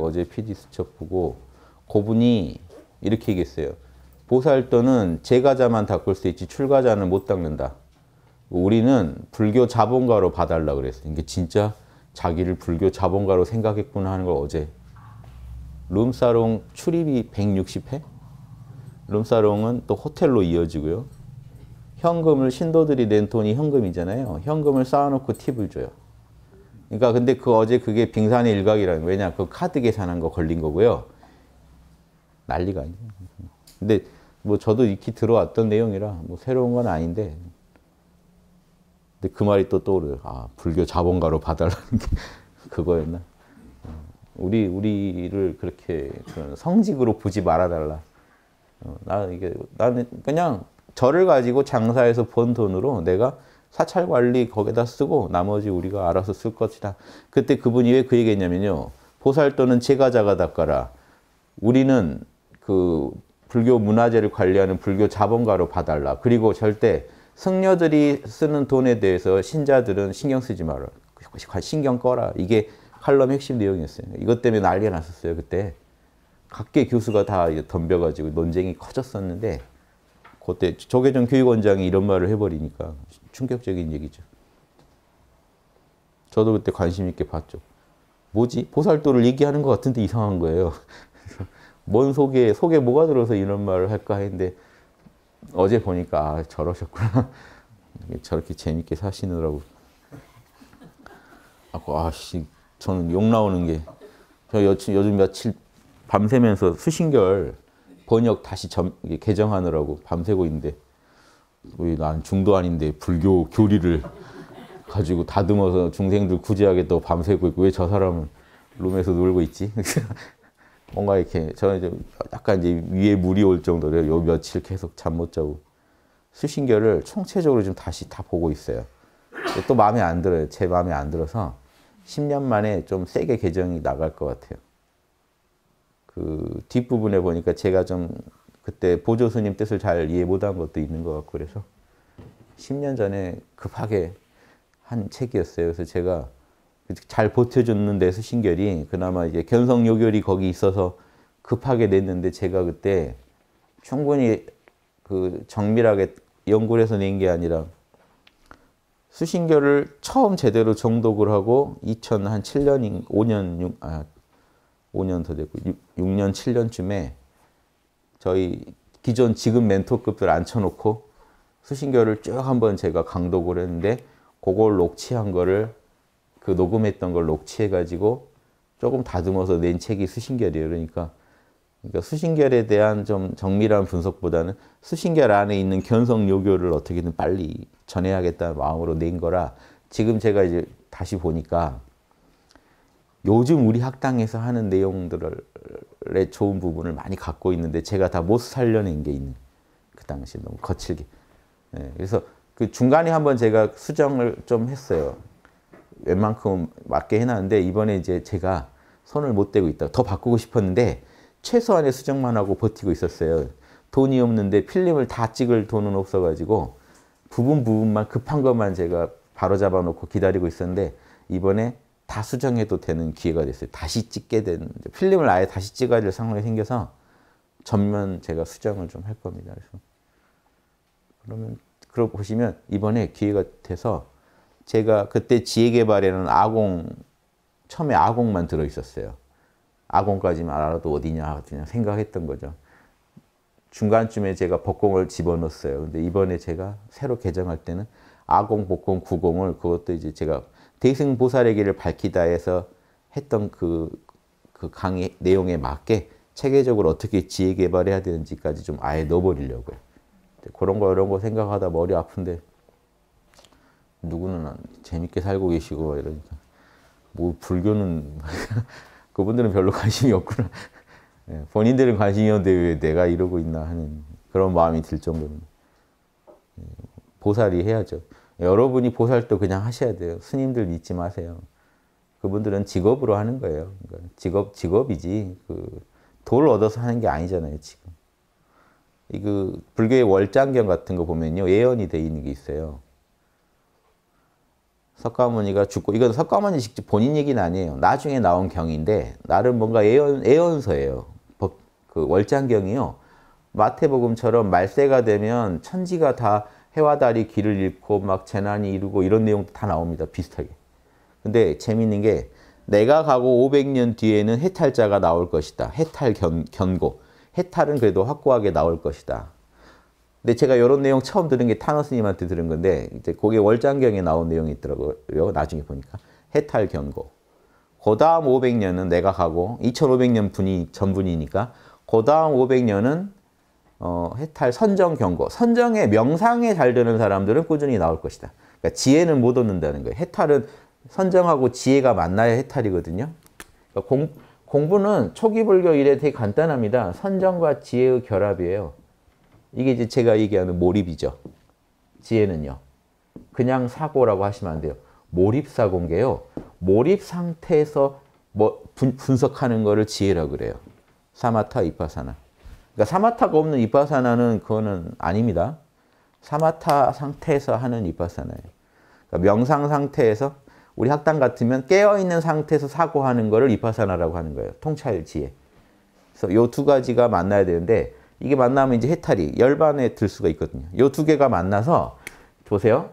어제 피 d 수첩 보고 고분이 이렇게 얘기했어요. 보살도는 재가자만 닦을 수 있지 출가자는 못 닦는다. 우리는 불교 자본가로 봐달라 그랬어요. 이게 진짜 자기를 불교 자본가로 생각했구나 하는 걸 어제. 룸사롱 출입이 160회? 룸사롱은 또 호텔로 이어지고요. 현금을 신도들이 낸 돈이 현금이잖아요. 현금을 쌓아놓고 팁을 줘요. 그러니까 근데 그 어제 그게 빙산의 일각이라는 거예요. 왜냐 그 카드 계산한 거 걸린 거고요. 난리가 아니죠. 근데 뭐 저도 익히 들어왔던 내용이라 뭐 새로운 건 아닌데 근데 그 말이 또떠오르아 불교 자본가로 봐달라는 게 그거였나? 어, 우리 우리를 그렇게 성직으로 보지 말아달라. 어, 나 이게 나는 그냥 저를 가지고 장사해서 번 돈으로 내가 사찰 관리 거기다 쓰고 나머지 우리가 알아서 쓸 것이다. 그때 그분이 왜 그 얘기했냐면요. 보살도는 제가자가 닦아라. 우리는 그 불교 문화재를 관리하는 불교 자본가로 봐달라. 그리고 절대 승려들이 쓰는 돈에 대해서 신자들은 신경 쓰지 마라. 신경 꺼라. 이게 칼럼 핵심 내용이었어요. 이것 때문에 난리가 났었어요. 그때 각계 교수가 다 덤벼가지고 논쟁이 커졌었는데 그때 조계종 교육원장이 이런 말을 해버리니까 충격적인 얘기죠. 저도 그때 관심 있게 봤죠. 뭐지? 보살도를 얘기하는 것 같은데 이상한 거예요. 뭔 속에, 속에 뭐가 들어서 이런 말을 할까 했는데 어제 보니까 아, 저러셨구나. 저렇게 재밌게 사시느라고. 아씨, 아, 저는 욕 나오는 게. 저 여친, 요즘 며칠 밤새면서 수신결 번역 다시 점, 개정하느라고 밤새고 있는데 우리 난 중도 아닌데 불교 교리를 가지고 다듬어서 중생들 구제하겠다고 밤새고 있고 왜 저 사람은 룸에서 놀고 있지? 뭔가 이렇게 저는 좀 약간 이제 위에 물이 올 정도로 요 며칠 계속 잠 못 자고 수신결을 총체적으로 좀 다시 다 보고 있어요. 또 마음에 안 들어요. 제 마음에 안 들어서 10년 만에 좀 세게 개정이 나갈 것 같아요. 그 뒷부분에 보니까 제가 좀 그때 보조 스님 뜻을 잘 이해 못 한 것도 있는 것 같고 그래서 10년 전에 급하게 한 책이었어요. 그래서 제가 잘 버텨줬는데 수신결이 그나마 이제 견성요결이 거기 있어서 급하게 냈는데 제가 그때 충분히 그 정밀하게 연구를 해서 낸 게 아니라 수신결을 처음 제대로 정독을 하고 2007년, 5년, 6, 아, 5년 더 됐고 6, 년 7년쯤에 저희 기존 지금 멘토급들 앉혀놓고 수신결을 쭉 한번 제가 강독을 했는데 그걸 녹취한 거를 그 녹음했던 걸 녹취해가지고 조금 다듬어서 낸 책이 수신결이에요. 그러니까, 그러니까 수신결에 대한 좀 정밀한 분석보다는 수신결 안에 있는 견성 요교를 어떻게든 빨리 전해야겠다는 마음으로 낸 거라 지금 제가 이제 다시 보니까 요즘 우리 학당에서 하는 내용들을 의 좋은 부분을 많이 갖고 있는데 제가 다 못 살려낸 게 있는 그 당시 너무 거칠게. 예, 그래서 그 중간에 한번 제가 수정을 좀 했어요. 웬만큼 맞게 해놨는데 이번에 이제 제가 손을 못 대고 있다. 더 바꾸고 싶었는데 최소한의 수정만 하고 버티고 있었어요. 돈이 없는데 필름을 다 찍을 돈은 없어가지고 부분 부분만 급한 것만 제가 바로 잡아놓고 기다리고 있었는데 이번에 다 수정해도 되는 기회가 됐어요. 다시 찍게 된 필름을 아예 다시 찍어야 될 상황이 생겨서 전면 제가 수정을 좀 할 겁니다. 그래서 그러면 그러 보시면 이번에 기회가 돼서 제가 그때 지혜개발에는 아공 처음에 아공만 들어 있었어요. 아공까지만 알아도 어디냐 그냥 생각했던 거죠. 중간쯤에 제가 복공을 집어넣었어요. 근데 이번에 제가 새로 개정할 때는 아공, 복공, 구공을 그것도 이제 제가 대승보살에게을 밝히다 해서 했던 그, 그 강의 내용에 맞게 체계적으로 어떻게 지혜 개발해야 되는지까지 좀 아예 넣어버리려고요. 그런 거 이런 거 생각하다 머리 아픈데 누구는 재밌게 살고 계시고 이러니까 뭐 불교는 그분들은 별로 관심이 없구나. 예, 본인들은 관심이 없는데 왜 내가 이러고 있나 하는 그런 마음이 들 정도는 예, 보살이 해야죠. 여러분이 보살도 그냥 하셔야 돼요. 스님들 믿지 마세요. 그분들은 직업으로 하는 거예요. 그러니까 직업, 직업이지. 그, 돌 얻어서 하는 게 아니잖아요, 지금. 이 그, 불교의 월장경 같은 거 보면요. 예언이 돼 있는 게 있어요. 석가모니가 죽고, 이건 석가모니 직접 본인 얘기는 아니에요. 나중에 나온 경인데, 나름 뭔가 예언, 예언서예요. 법, 그 월장경이요. 마태복음처럼 말세가 되면 천지가 다 해와 달이 길을 잃고 막 재난이 이르고 이런 내용도 다 나옵니다. 비슷하게. 근데 재밌는 게 내가 가고 500년 뒤에는 해탈자가 나올 것이다. 해탈 견, 견고. 해탈은 그래도 확고하게 나올 것이다. 근데 제가 이런 내용 처음 들은 게 타노스님한테 들은 건데 이제 그게 월장경에 나온 내용이 있더라고요. 나중에 보니까 해탈 견고. 그 다음 500년은 내가 가고 2500년 분이 전분이니까 그 다음 500년은 어, 해탈 선정 경고. 선정의 명상에 잘 되는 사람들은 꾸준히 나올 것이다. 그러니까 지혜는 못 얻는다는 거예요. 해탈은 선정하고 지혜가 만나야 해탈이거든요. 그러니까 공, 공부는 초기 불교 이래 되게 간단합니다. 선정과 지혜의 결합이에요. 이게 이제 제가 얘기하는 몰입이죠. 지혜는요. 그냥 사고라고 하시면 안 돼요. 몰입사고인게요. 몰입 상태에서 뭐 분, 분석하는 거를 지혜라고 그래요. 사마타 이파사나. 그러니까 사마타가 없는 이파사나는 그거는 아닙니다. 사마타 상태에서 하는 이파사나예요. 그러니까 명상 상태에서 우리 학당 같으면 깨어있는 상태에서 사고하는 거를 이파사나라고 하는 거예요. 통찰 지혜. 그래서 요 두 가지가 만나야 되는데 이게 만나면 이제 해탈이 열반에 들 수가 있거든요. 요 두 개가 만나서 보세요.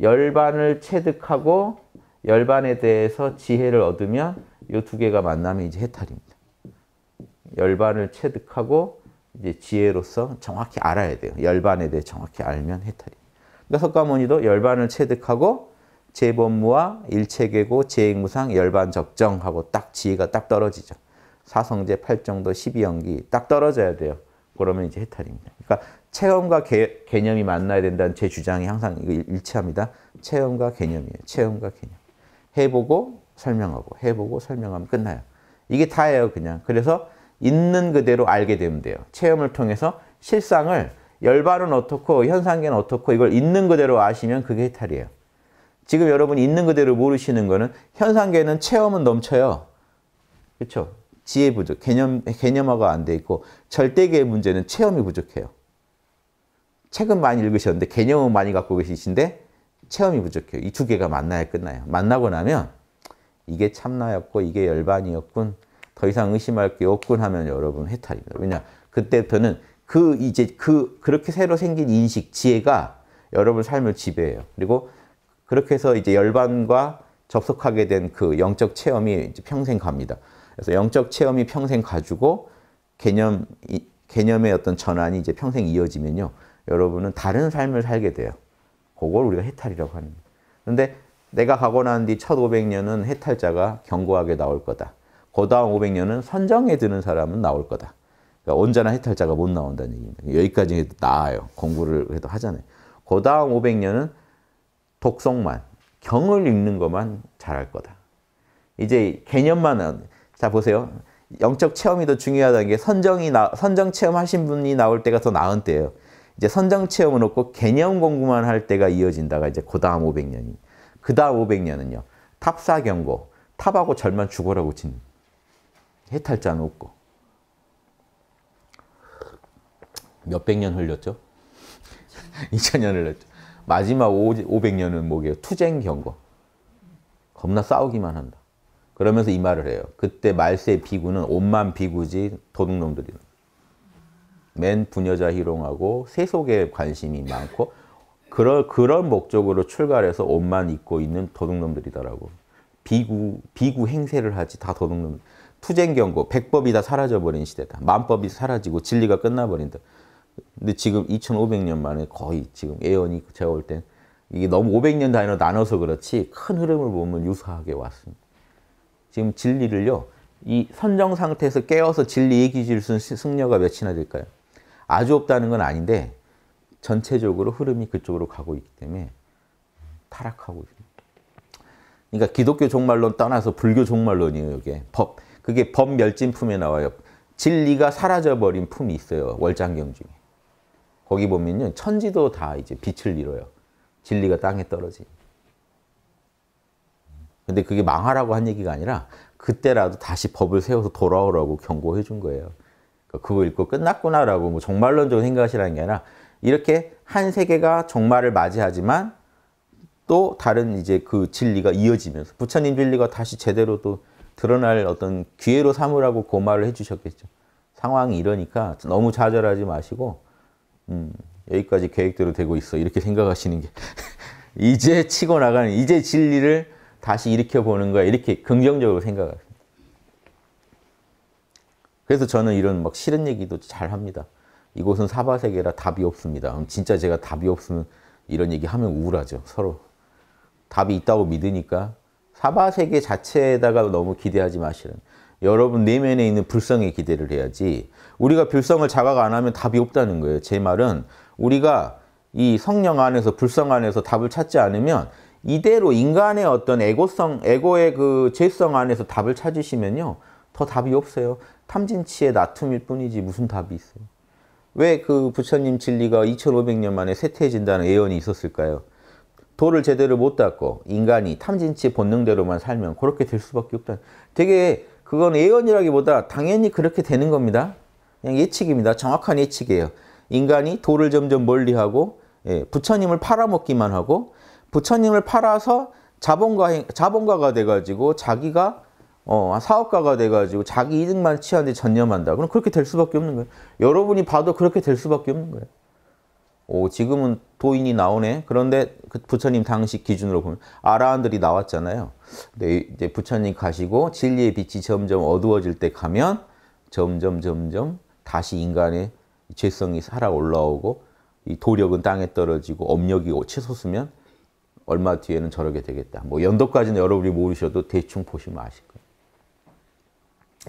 열반을 체득하고 열반에 대해서 지혜를 얻으면 요 두 개가 만나면 이제 해탈입니다. 열반을 체득하고 이제 지혜로서 정확히 알아야 돼요. 열반에 대해 정확히 알면 해탈이. 그러니까 석가모니도 열반을 체득하고 재범무와 일체계고 재익무상 열반 적정하고 딱 지혜가 딱 떨어지죠. 사성제 8정도 12연기 딱 떨어져야 돼요. 그러면 이제 해탈입니다. 그러니까 체험과 개, 념이 만나야 된다는 제 주장이 항상 일치합니다. 체험과 개념이에요. 체험과 개념. 해보고 설명하고 해보고 설명하면 끝나요. 이게 다예요 그냥. 그래서 있는 그대로 알게 되면 돼요. 체험을 통해서 실상을 열반은 어떻고 현상계는 어떻고 이걸 있는 그대로 아시면 그게 해탈이에요. 지금 여러분이 있는 그대로 모르시는 거는 현상계는 체험은 넘쳐요. 그렇죠? 지혜 부족, 개념, 개념화가 안 돼 있고 절대계의 문제는 체험이 부족해요. 책은 많이 읽으셨는데 개념은 많이 갖고 계시신데 체험이 부족해요. 이 두 개가 만나야 끝나요. 만나고 나면 이게 참나였고 이게 열반이었군. 더 이상 의심할 게 없군 하면 여러분 해탈입니다. 왜냐 그때부터는 그 이제 그 그렇게 새로 생긴 인식 지혜가 여러분 삶을 지배해요. 그리고 그렇게 해서 이제 열반과 접속하게 된 그 영적 체험이 이제 평생 갑니다. 그래서 영적 체험이 평생 가지고 개념 개념의 어떤 전환이 이제 평생 이어지면요. 여러분은 다른 삶을 살게 돼요. 그걸 우리가 해탈이라고 하는 거예요. 근데 내가 가고 난 뒤 1500년은 해탈자가 견고하게 나올 거다. 거다음 500년은 선정에 드는 사람은 나올 거다. 그러니까 원자나 해탈자가 못 나온다는 얘기입니다. 그러니까 여기까지 나아요. 공부를 그도 하잖아요. 거다왕 500년은 독성만, 경을 읽는 것만 잘할 거다. 이제 개념만, 자 보세요. 영적 체험이 더 중요하다는 게 선정이 나, 선정 체험 하신 분이 나올 때가 더 나은 때예요. 이제 선정 체험은 없고 개념 공부만 할 때가 이어진다가 이제 그다음 500년이. 그다음 500년은요. 탑사 경고. 탑하고 절만 죽어라고 짓는. 해탈자는 없고 몇백 년 흘렸죠? 2000년 흘렸죠. 마지막 500년은 뭐게요? 투쟁 경고. 겁나 싸우기만 한다. 그러면서 이 말을 해요. 그때 말세 비구는 옷만 비구지 도둑놈들이다. 맨 부녀자 희롱하고 세속에 관심이 많고 그런 그런 목적으로 출가 해서 옷만 입고 있는 도둑놈들이다라고. 비구 비구 행세를 하지 다 도둑놈. 투쟁 경고, 백법이 다 사라져버린 시대다. 만법이 사라지고 진리가 끝나버린다. 근데 지금 2500년 만에 거의 지금 예언이 제가 볼땐 이게 너무 500년 단위로 나눠서 그렇지 큰 흐름을 보면 유사하게 왔습니다. 지금 진리를요. 이 선정 상태에서 깨어서 진리의 기질을 승려가 몇이나 될까요? 아주 없다는 건 아닌데 전체적으로 흐름이 그쪽으로 가고 있기 때문에 타락하고 있습니다. 그러니까 기독교 종말론 떠나서 불교 종말론이에요, 이게. 법, 그게 법멸진품에 나와요. 진리가 사라져버린 품이 있어요. 월장경 중에. 거기 보면요. 천지도 다 이제 빛을 잃어요. 진리가 땅에 떨어지. 근데 그게 망하라고 한 얘기가 아니라 그때라도 다시 법을 세워서 돌아오라고 경고해 준 거예요. 그러니까 그거 읽고 끝났구나라고 뭐 종말론적으로 생각하시라는 게 아니라 이렇게 한 세계가 종말을 맞이하지만 또 다른 이제 그 진리가 이어지면서 부처님 진리가 다시 제대로 또 드러날 어떤 기회로 삼으라고 고마를 해주셨겠죠. 상황이 이러니까 너무 좌절하지 마시고 음, 여기까지 계획대로 되고 있어 이렇게 생각하시는 게 이제 치고 나가는 이제 진리를 다시 일으켜 보는 거야 이렇게 긍정적으로 생각합니다. 그래서 저는 이런 막 싫은 얘기도 잘 합니다. 이곳은 사바세계라 답이 없습니다. 진짜 제가 답이 없으면 이런 얘기 하면 우울하죠 서로. 답이 있다고 믿으니까 사바 세계 자체에다가 너무 기대하지 마시는 여러분 내면에 있는 불성에 기대를 해야지 우리가 불성을 자각 안 하면 답이 없다는 거예요. 제 말은 우리가 이 성령 안에서 불성 안에서 답을 찾지 않으면 이대로 인간의 어떤 에고성, 에고의 그 죄성 안에서 답을 찾으시면요. 더 답이 없어요. 탐진치의 나툼일 뿐이지 무슨 답이 있어요. 왜 그 부처님 진리가 2500년 만에 쇠퇴해진다는 예언이 있었을까요? 도를 제대로 못 닦고 인간이 탐진치 본능대로만 살면 그렇게 될 수밖에 없다. 되게 그건 예언이라기보다 당연히 그렇게 되는 겁니다. 그냥 예측입니다. 정확한 예측이에요. 인간이 도를 점점 멀리하고 예, 부처님을 팔아먹기만 하고 부처님을 팔아서 자본가, 자본가가 돼가지고 자기가 어, 사업가가 돼가지고 자기 이득만 취하는데 전념한다. 그럼 그렇게 될 수밖에 없는 거예요. 여러분이 봐도 그렇게 될 수밖에 없는 거예요. 오, 지금은 도인이 나오네. 그런데 그 부처님 당시 기준으로 보면 아라한들이 나왔잖아요. 근데 이제 부처님 가시고 진리의 빛이 점점 어두워질 때 가면 점점 점점 다시 인간의 죄성이 살아 올라오고 이 도력은 땅에 떨어지고 업력이 치솟으면 얼마 뒤에는 저렇게 되겠다. 뭐 연도까지는 여러분이 모르셔도 대충 보시면 아실 거예요.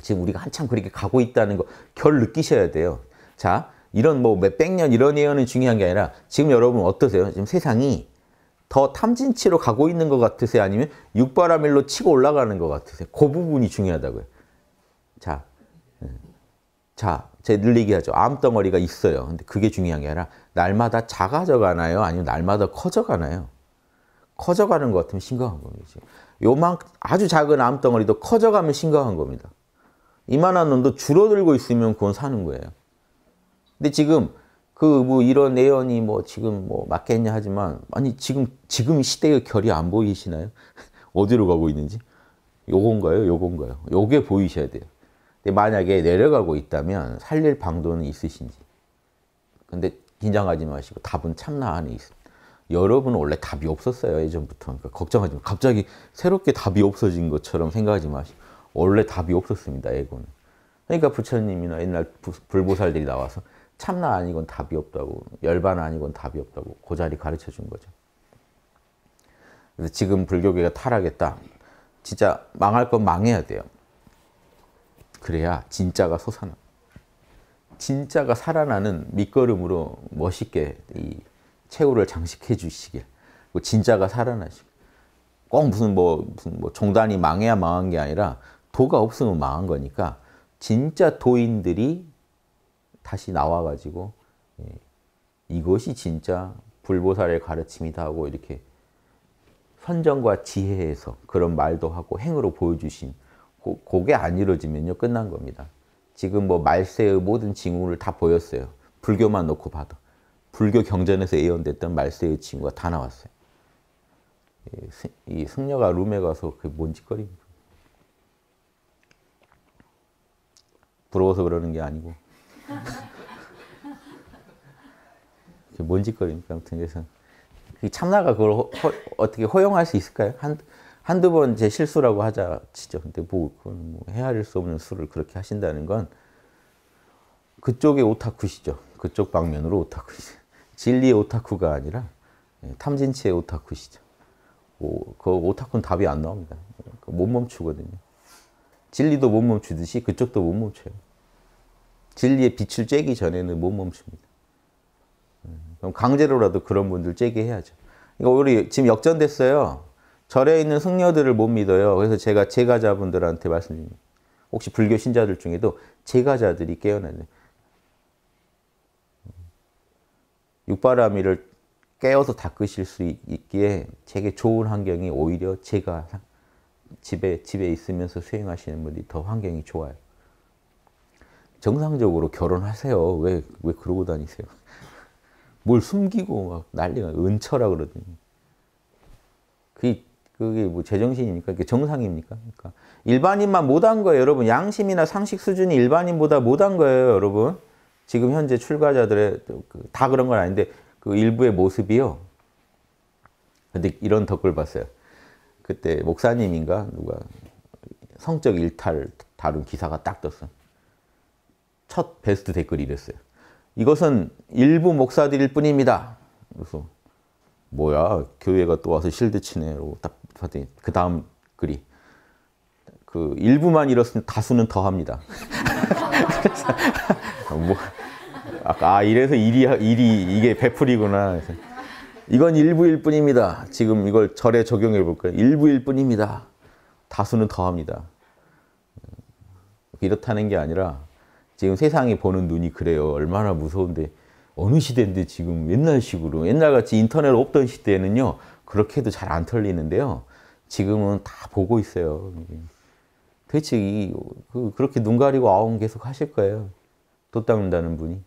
지금 우리가 한참 그렇게 가고 있다는 거 결 느끼셔야 돼요. 자, 이런 뭐 몇 백 년 이런 예언은 중요한 게 아니라 지금 여러분 어떠세요? 지금 세상이 더 탐진치로 가고 있는 것 같으세요? 아니면 육바라밀로 치고 올라가는 것 같으세요? 그 부분이 중요하다고요. 자, 예. 자, 제늘 얘기하죠. 암덩어리가 있어요. 근데 그게 중요한 게 아니라 날마다 작아져 가나요? 아니면 날마다 커져 가나요? 커져 가는 것 같으면 심각한 겁니다. 요만 아주 작은 암덩어리도 커져 가면 심각한 겁니다. 이만한 놈도 줄어들고 있으면 그건 사는 거예요. 근데 지금 그 뭐 이런 예언이 뭐 지금 뭐 맞겠냐 하지만 아니 지금 지금 시대의 결이 안 보이시나요? 어디로 가고 있는지 요건가요? 요건가요? 요게 보이셔야 돼요. 근데 만약에 내려가고 있다면 살릴 방도는 있으신지. 근데 긴장하지 마시고 답은 참나 안에 있습여러분 원래 답이 없었어요 예전부터 그러니까 걱정하지 마 갑자기 새롭게 답이 없어진 것처럼 생각하지 마시 원래 답이 없었습니다 에고는 그러니까 부처님이나 옛날 불보살들이 나와서 참나 아니건 답이 없다고 열반 아니건 답이 없다고 그 자리 가르쳐 준 거죠. 그래서 지금 불교계가 타락했다. 진짜 망할 건 망해야 돼요. 그래야 진짜가 솟아나. 진짜가 살아나는 밑거름으로 멋있게 이 최후를 장식해 주시길. 그 진짜가 살아나시고. 꼭 무슨 뭐, 무슨 뭐 종단이 망해야 망한 게 아니라 도가 없으면 망한 거니까 진짜 도인들이 다시 나와가지고 예, 이것이 진짜 불보살의 가르침이다 하고 이렇게 선정과 지혜에서 그런 말도 하고 행으로 보여주신 고, 그게 안 이루어지면요 끝난 겁니다. 지금 뭐 말세의 모든 징후를 다 보였어요. 불교만 놓고 봐도 불교 경전에서 예언됐던 말세의 징후가 다 나왔어요. 이 승려가 룸에 가서 그게 뭔짓거리 부러워서 그러는 게 아니고 뭔짓거리니까 아무튼 그래서 참나가 그걸 호, 호, 어떻게 허용할 수 있을까요? 한, 한두 번 제 실수라고 하자 치죠. 근데 뭐, 그건 뭐 헤아릴 수 없는 수를 그렇게 하신다는 건 그쪽의 오타쿠시죠. 그쪽 방면으로 오타쿠시죠. 진리의 오타쿠가 아니라 예, 탐진치의 오타쿠시죠. 오, 뭐 그 오타쿠는 답이 안 나옵니다. 그 못 멈추거든요. 진리도 못 멈추듯이 그쪽도 못 멈춰요. 진리의 빛을 쬐기 전에는 못 멈춥니다. 음, 그럼 강제로라도 그런 분들 쬐게 해야죠. 그러 그러니까 우리 지금 역전됐어요. 절에 있는 승려들을 못 믿어요. 그래서 제가 제가자분들한테 말씀드립니다. 혹시 불교 신자들 중에도 제가자들이 깨어나요. 육바라밀을 깨어서 닦으실 수 있기에 제게 좋은 환경이 오히려 제가 집에 집에 있으면서 수행하시는 분들이 더 환경이 좋아요. 정상적으로 결혼하세요. 왜, 왜 그러고 다니세요? 뭘 숨기고 막 난리가, 은처라 그러더니. 그게, 그게 뭐 제정신입니까? 그게 정상입니까? 그러니까 일반인만 못한 거예요, 여러분. 양심이나 상식 수준이 일반인보다 못한 거예요, 여러분. 지금 현재 출가자들의, 그 다 그런 건 아닌데, 그 일부의 모습이요. 근데 이런 덧글 봤어요. 그때 목사님인가? 누가 성적 일탈 다룬 기사가 딱 떴어. 첫 베스트 댓글이 이랬어요. 이것은 일부 목사들일 뿐입니다. 그래서 뭐야 교회가 또 와서 실드 치네 그 다음 글이 그 일부만 잃었으면 다수는 더합니다. 뭐 아까 아 이래서 일이 일이 이게 베풀이구나. 이건 일부일 뿐입니다. 지금 이걸 절에 적용해 볼까요? 일부일 뿐입니다. 다수는 더합니다. 이렇다는 게 아니라 지금 세상이 보는 눈이 그래요. 얼마나 무서운데 어느 시대인데 지금 옛날식으로 옛날같이 인터넷 없던 시대에는요 그렇게 해도 잘 안 털리는데요. 지금은 다 보고 있어요. 대체 이, 그, 그렇게 눈 가리고 아웅 계속 하실 거예요. 또 닦는다는 분이.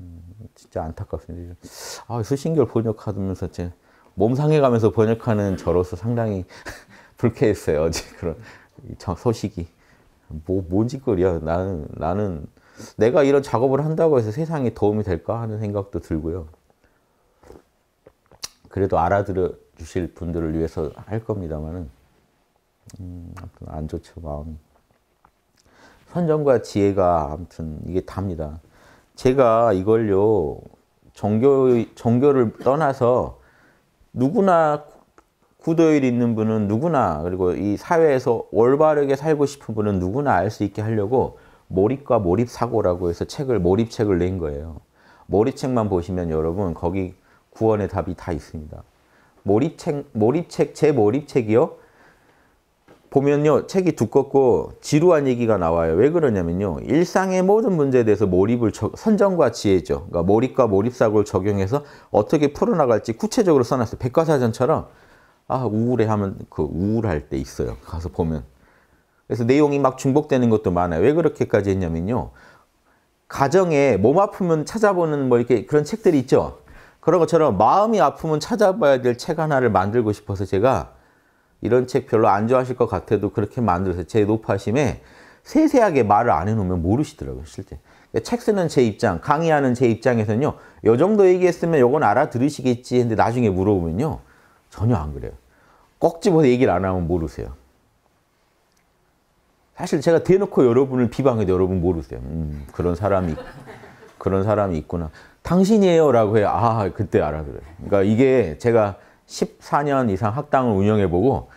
음, 진짜 안타깝습니다. 아, 수신결 번역하면서 제몸 상해가면서 번역하는 저로서 상당히 불쾌했어요. 어제 그런 소식이. 뭐, 뭔 짓거리야. 나는, 나는 내가 이런 작업을 한다고 해서 세상에 도움이 될까 하는 생각도 들고요. 그래도 알아들어 주실 분들을 위해서 할 겁니다만은, 음, 아무튼 안 좋죠, 마음이. 선정과 지혜가 아무튼 이게 답니다. 제가 이걸요, 종교, 종교를 떠나서 누구나 구도일 있는 분은 누구나 그리고 이 사회에서 올바르게 살고 싶은 분은 누구나 알 수 있게 하려고 몰입과 몰입사고라고 해서 책을 몰입책을 낸 거예요. 몰입책만 보시면 여러분 거기 구원의 답이 다 있습니다. 몰입책, 몰입책, 제 몰입책이요. 보면요. 책이 두껍고 지루한 얘기가 나와요. 왜 그러냐면요. 일상의 모든 문제에 대해서 몰입을, 선정과 지혜죠. 그러니까 몰입과 몰입사고를 적용해서 어떻게 풀어나갈지 구체적으로 써놨어요. 백과사전처럼 아 우울해 하면 그 우울할 때 있어요. 가서 보면. 그래서 내용이 막 중복되는 것도 많아요. 왜 그렇게까지 했냐면요. 가정에 몸 아프면 찾아보는 뭐 이렇게 그런 책들이 있죠. 그런 것처럼 마음이 아프면 찾아봐야 될 책 하나를 만들고 싶어서 제가 이런 책 별로 안 좋아하실 것 같아도 그렇게 만들어서 제 높아심에 세세하게 말을 안 해놓으면 모르시더라고요, 실제. 그러니까 책 쓰는 제 입장, 강의하는 제 입장에서는요, 요 정도 얘기했으면 요건 알아들으시겠지 했는데 나중에 물어보면요. 전혀 안 그래요. 꼭 집어서 얘기를 안 하면 모르세요. 사실 제가 대놓고 여러분을 비방해도 여러분 모르세요. 음, 그런 사람이 그런 사람이 있구나. 당신이에요라고 해요. 아, 그때 알아들어요. 그러니까 이게 제가 14년 이상 학당을 운영해보고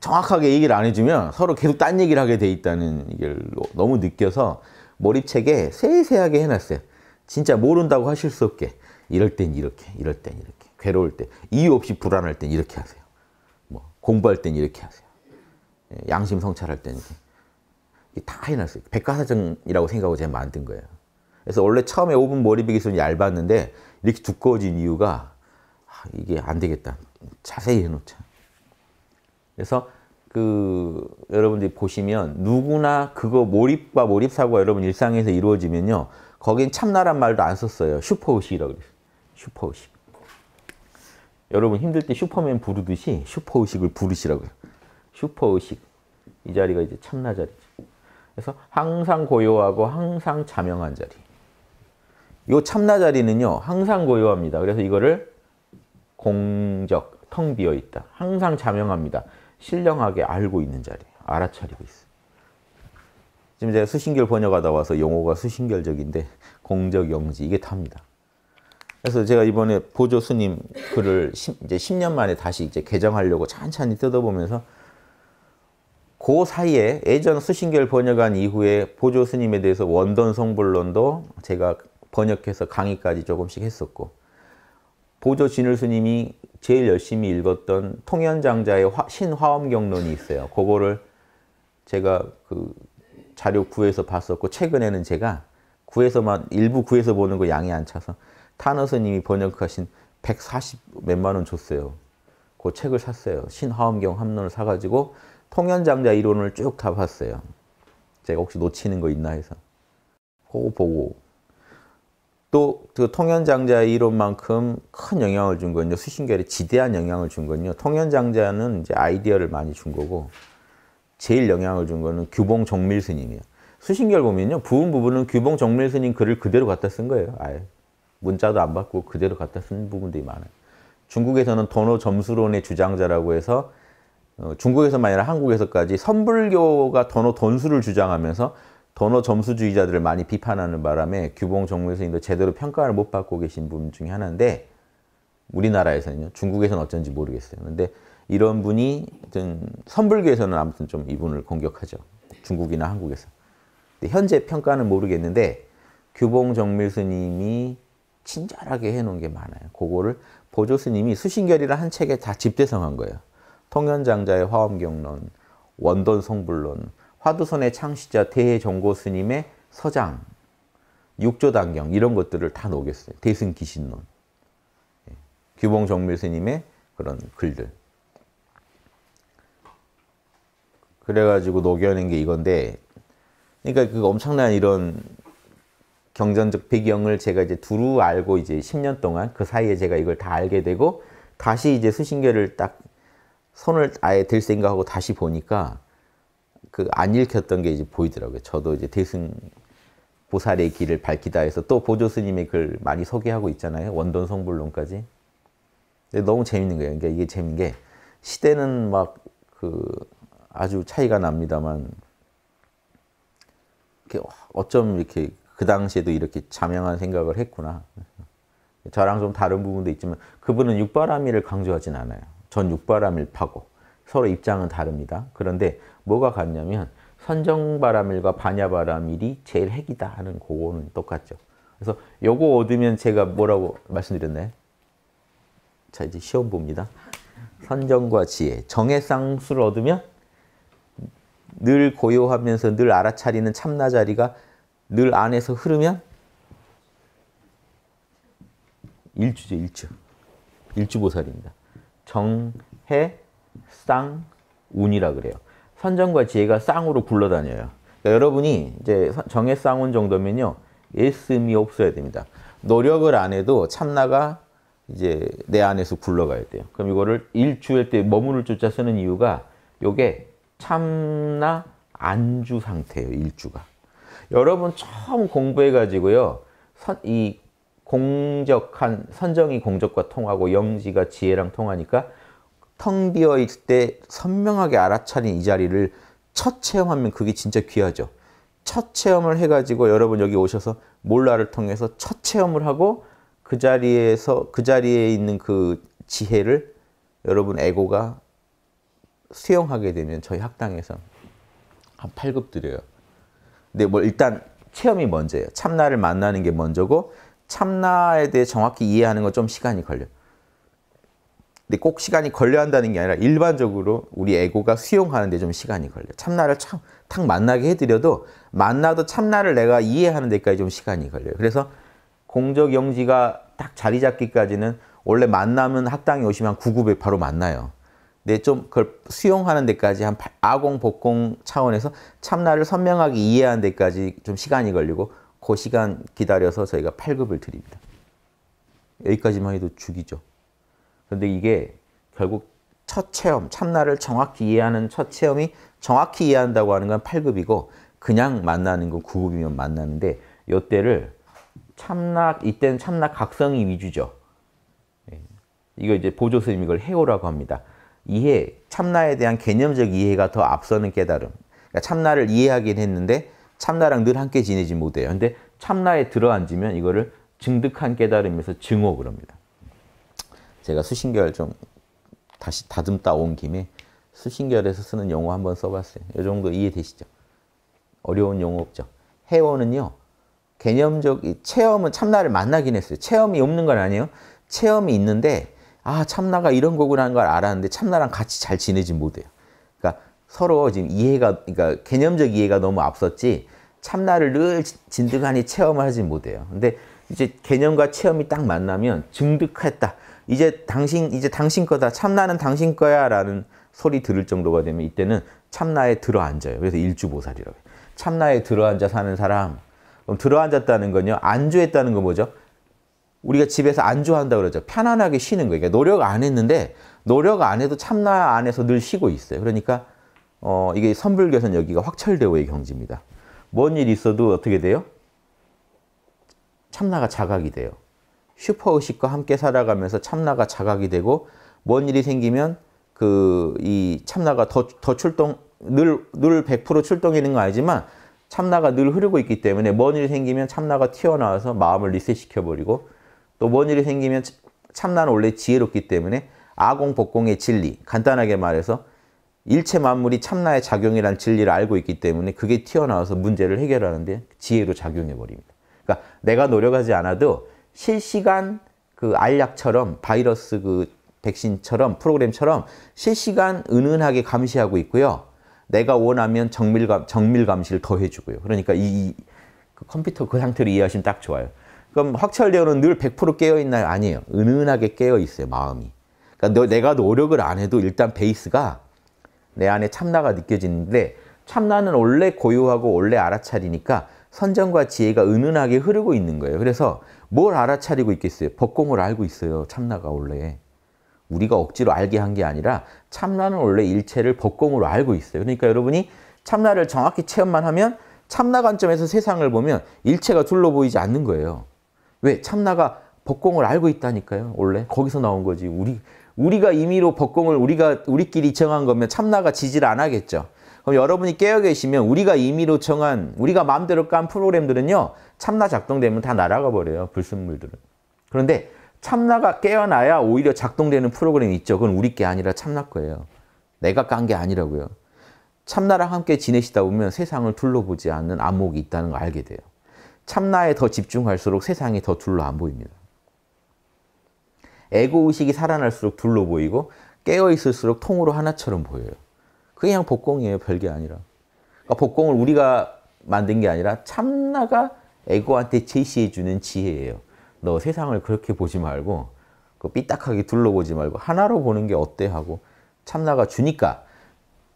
정확하게 얘기를 안 해주면 서로 계속 딴 얘기를 하게 돼 있다는 걸 너무 느껴서 몰입책에 세세하게 해놨어요. 진짜 모른다고 하실 수 없게. 이럴 땐 이렇게, 이럴 땐 이렇게. 괴로울 때, 이유 없이 불안할 땐 이렇게 하세요. 뭐 공부할 땐 이렇게 하세요. 예, 양심 성찰할 땐 이렇게. 다 해놨어요. 백과사전이라고 생각하고 제가 만든 거예요. 그래서 원래 처음에 5분 머리비기 술이 얇았는데 이렇게 두꺼워진 이유가 아, 이게 안 되겠다. 자세히 해놓자. 그래서 그 여러분들이 보시면 누구나 그거 몰입과 몰입사고가 여러분 일상에서 이루어지면요. 거긴 참나란 말도 안 썼어요. 슈퍼의식이라고 그랬어요. 슈퍼의식. 여러분 힘들 때 슈퍼맨 부르듯이 슈퍼의식을 부르시라고요. 슈퍼의식. 이 자리가 이제 참나 자리죠. 그래서 항상 고요하고 항상 자명한 자리. 이 참나 자리는요. 항상 고요합니다. 그래서 이거를 공적, 텅 비어 있다. 항상 자명합니다. 신령하게 알고 있는 자리. 알아차리고 있어 지금 제가 수신결 번역하다 와서 용어가 수신결적인데 공적, 영지 이게 답니다. 그래서 제가 이번에 보조 스님 글을 10, 이제 10년 만에 다시 이제 개정하려고 찬찬히 뜯어보면서 그 사이에 예전 수신결 번역한 이후에 보조 스님에 대해서 원던 성불론도 제가 번역해서 강의까지 조금씩 했었고 보조 진을 스님이 제일 열심히 읽었던 통현장자의 신화엄경론이 있어요. 그거를 제가 그 자료 구해서 봤었고 최근에는 제가 구에서만 일부 구에서 보는 거 양이 안 차서 타너스님이 번역하신 140 몇만 원 줬어요. 그 책을 샀어요. 신화엄경 합론을 사가지고 통현장자 이론을 쭉 다 봤어요. 제가 혹시 놓치는 거 있나 해서. 그거 보고. 또 그 통현장자 이론만큼 큰 영향을 준 건요. 수신결에 지대한 영향을 준 건요. 통현장자는 이제 아이디어를 많이 준 거고 제일 영향을 준 거는 규봉 정밀 스님이에요. 수신결 보면요. 부분 부분은 규봉 정밀 스님 글을 그대로 갖다 쓴 거예요. 아예. 문자도 안 받고 그대로 갖다 쓴 부분들이 많아요. 중국에서는 도노 점수론의 주장자라고 해서 어, 중국에서만 아니라 한국에서까지 선불교가 도노 돈수를 주장하면서 도노 점수주의자들을 많이 비판하는 바람에 규봉 정무선생님도 제대로 평가를 못 받고 계신 분 중에 하나인데 우리나라에서는요. 중국에서는 어쩐지 모르겠어요. 근데 이런 분이 선불교에서는 아무튼 좀 이분을 공격하죠. 중국이나 한국에서. 현재 평가는 모르겠는데 규봉 정밀 스님이 친절하게 해놓은 게 많아요. 그거를 보조 스님이 수신결이라 한 책에 다 집대성한 거예요. 통현장자의 화엄경론, 원돈송불론, 화두선의 창시자 대종고 스님의 서장, 육조단경 이런 것들을 다 녹였어요. 대승기신론, 예. 규봉정밀 스님의 그런 글들. 그래가지고 녹여낸 게 이건데, 그러니까 그 엄청난 이런 경전적 배경을 제가 이제 두루 알고 이제 10년 동안 그 사이에 제가 이걸 다 알게 되고 다시 이제 수신결를딱 손을 아예 들 생각하고 다시 보니까 그 안 읽혔던 게 이제 보이더라고요. 저도 이제 대승 보살의 길을 밝히다 해서 또 보조 스님의 글 많이 소개하고 있잖아요. 원돈 성불론까지. 근데 너무 재밌는 거예요. 그러니까 이게 재밌는 게 시대는 막 그 아주 차이가 납니다만 어쩜 이렇게 그 당시에도 이렇게 자명한 생각을 했구나. 저랑 좀 다른 부분도 있지만 그분은 육바람이를 강조하진 않아요. 전 육바람일 파고 서로 입장은 다릅니다. 그런데 뭐가 같냐면 선정바람일과 반야바람일이 제일 핵이다 하는 그거는 똑같죠. 그래서 요거 얻으면 제가 뭐라고 말씀드렸나요? 자 이제 시험 봅니다. 선정과 지혜, 정의 쌍수를 얻으면 늘 고요하면서 늘 알아차리는 참나 자리가 늘 안에서 흐르면 일주죠, 일주. 일주보살입니다. 정, 해, 쌍, 운이라 그래요. 선정과 지혜가 쌍으로 굴러다녀요. 그러니까 여러분이 이제 정해 쌍운 정도면요. 애씀이 없어야 됩니다. 노력을 안 해도 참나가 이제 내 안에서 굴러가야 돼요. 그럼 이거를 일주일 때 머무를 조자 쓰는 이유가 요게 참나 안주 상태예요. 일주가. 여러분 처음 공부해가지고요. 선, 이 공적한 선정이 공적과 통하고 영지가 지혜랑 통하니까 텅 비어 있을 때 선명하게 알아차린 이 자리를 첫 체험하면 그게 진짜 귀하죠. 첫 체험을 해가지고 여러분 여기 오셔서 몰라를 통해서 첫 체험을 하고 그 자리에서 그 자리에 있는 그 지혜를 여러분 에고가 수용하게 되면 저희 학당에서 한 8급 드려요. 근데 네, 뭐 일단 체험이 먼저예요. 참나를 만나는 게 먼저고 참나에 대해 정확히 이해하는 건 좀 시간이 걸려. 근데 꼭 시간이 걸려 한다는 게 아니라 일반적으로 우리 에고가 수용하는 데 좀 시간이 걸려. 참나를 참, 탁 만나게 해드려도 만나도 참나를 내가 이해하는 데까지 좀 시간이 걸려요. 그래서 공적 영지가 딱 자리 잡기까지는 원래 만나면 학당에 오시면 구급에 바로 만나요. 내좀 네, 그걸 수용하는 데까지 한 아공 복공 차원에서 참나를 선명하게 이해하는 데까지 좀 시간이 걸리고 그 시간 기다려서 저희가 8급을 드립니다. 여기까지만 해도 죽이죠. 그런데 이게 결국 첫 체험, 참나를 정확히 이해하는 첫 체험이 정확히 이해한다고 하는 건 8급이고 그냥 만나는 건 9급이면 만나는데 이때를 참나, 이때는 참나 각성이 위주죠. 예. 이거 이제 보조스님 이걸 해오라고 합니다. 이해, 참나에 대한 개념적 이해가 더 앞서는 깨달음. 그러니까 참나를 이해하긴 했는데 참나랑 늘 함께 지내지 못해요. 근데 참나에 들어앉으면 이거를 증득한 깨달음에서 증오 그럽니다. 제가 수신결 좀 다시 다듬다 온 김에 수신결에서 쓰는 용어 한번 써봤어요. 이 정도 이해되시죠? 어려운 용어 없죠? 해원은요. 개념적, 체험은 참나를 만나긴 했어요. 체험이 없는 건 아니에요. 체험이 있는데 아 참나가 이런 거구나는 걸 알았는데 참나랑 같이 잘 지내지 못해요. 그러니까 서로 지금 이해가 그러니까 개념적 이해가 너무 앞섰지 참나를 늘 진득하니 체험을 하지 못해요. 근데 이제 개념과 체험이 딱 만나면 증득했다. 이제 당신 이제 당신 거다. 참나는 당신 거야라는 소리 들을 정도가 되면 이때는 참나에 들어앉아요. 그래서 일주보살이라고 해요. 참나에 들어앉아 사는 사람. 그럼 들어앉았다는 건요. 안주했다는 건 뭐죠? 우리가 집에서 안주한다 그러죠. 편안하게 쉬는 거예요. 그러니까 노력 안 했는데 노력 안 해도 참나 안에서 늘 쉬고 있어요. 그러니까 어, 이게 선불교선 여기가 확철대오의 경지입니다. 뭔 일 있어도 어떻게 돼요? 참나가 자각이 돼요. 슈퍼의식과 함께 살아가면서 참나가 자각이 되고 뭔 일이 생기면 그 이 참나가 더, 더 출동 늘 늘 100% 출동이는 건 아니지만 참나가 늘 흐르고 있기 때문에 뭔 일이 생기면 참나가 튀어나와서 마음을 리셋시켜버리고 또뭔 일이 생기면 참나는 원래 지혜롭기 때문에 아공 복공의 진리, 간단하게 말해서 일체 만물이 참나의 작용이란 진리를 알고 있기 때문에 그게 튀어나와서 문제를 해결하는데 지혜로 작용해 버립니다. 그러니까 내가 노력하지 않아도 실시간 그 알약처럼 바이러스 그 백신처럼 프로그램처럼 실시간 은은하게 감시하고 있고요. 내가 원하면 정밀감 정밀 감시를 더 해주고요. 그러니까 이, 이그 컴퓨터 그 상태로 이해하시면 딱 좋아요. 그럼 확철대어는 늘 100% 깨어있나요? 아니에요. 은은하게 깨어있어요, 마음이. 그러니까 너, 내가 노력을 안 해도 일단 베이스가 내 안에 참나가 느껴지는데 참나는 원래 고요하고 원래 알아차리니까 선정과 지혜가 은은하게 흐르고 있는 거예요. 그래서 뭘 알아차리고 있겠어요? 법공을 알고 있어요, 참나가 원래. 우리가 억지로 알게 한 게 아니라 참나는 원래 일체를 법공으로 알고 있어요. 그러니까 여러분이 참나를 정확히 체험만 하면 참나 관점에서 세상을 보면 일체가 둘러 보이지 않는 거예요. 왜? 참나가 법공을 알고 있다니까요. 원래 거기서 나온 거지. 우리 우리가 임의로 법공을 우리가 우리끼리 정한 거면 참나가 지지를 안 하겠죠. 그럼 여러분이 깨어 계시면 우리가 임의로 정한 우리가 마음대로 깐 프로그램들은요. 참나 작동되면 다 날아가 버려요. 불순물들은. 그런데 참나가 깨어나야 오히려 작동되는 프로그램이 있죠. 그건 우리 게 아니라 참나 거예요. 내가 깐 게 아니라고요. 참나랑 함께 지내시다 보면 세상을 둘러보지 않는 안목이 있다는 걸 알게 돼요. 참나에 더 집중할수록 세상이 더 둘러 안 보입니다. 에고의식이 살아날수록 둘로 보이고 깨어있을수록 통으로 하나처럼 보여요. 그게 그냥 복공이에요. 별게 아니라. 그러니까 복공을 우리가 만든 게 아니라 참나가 에고한테 제시해주는 지혜예요. 너 세상을 그렇게 보지 말고 그 삐딱하게 둘러보지 말고 하나로 보는 게 어때 하고 참나가 주니까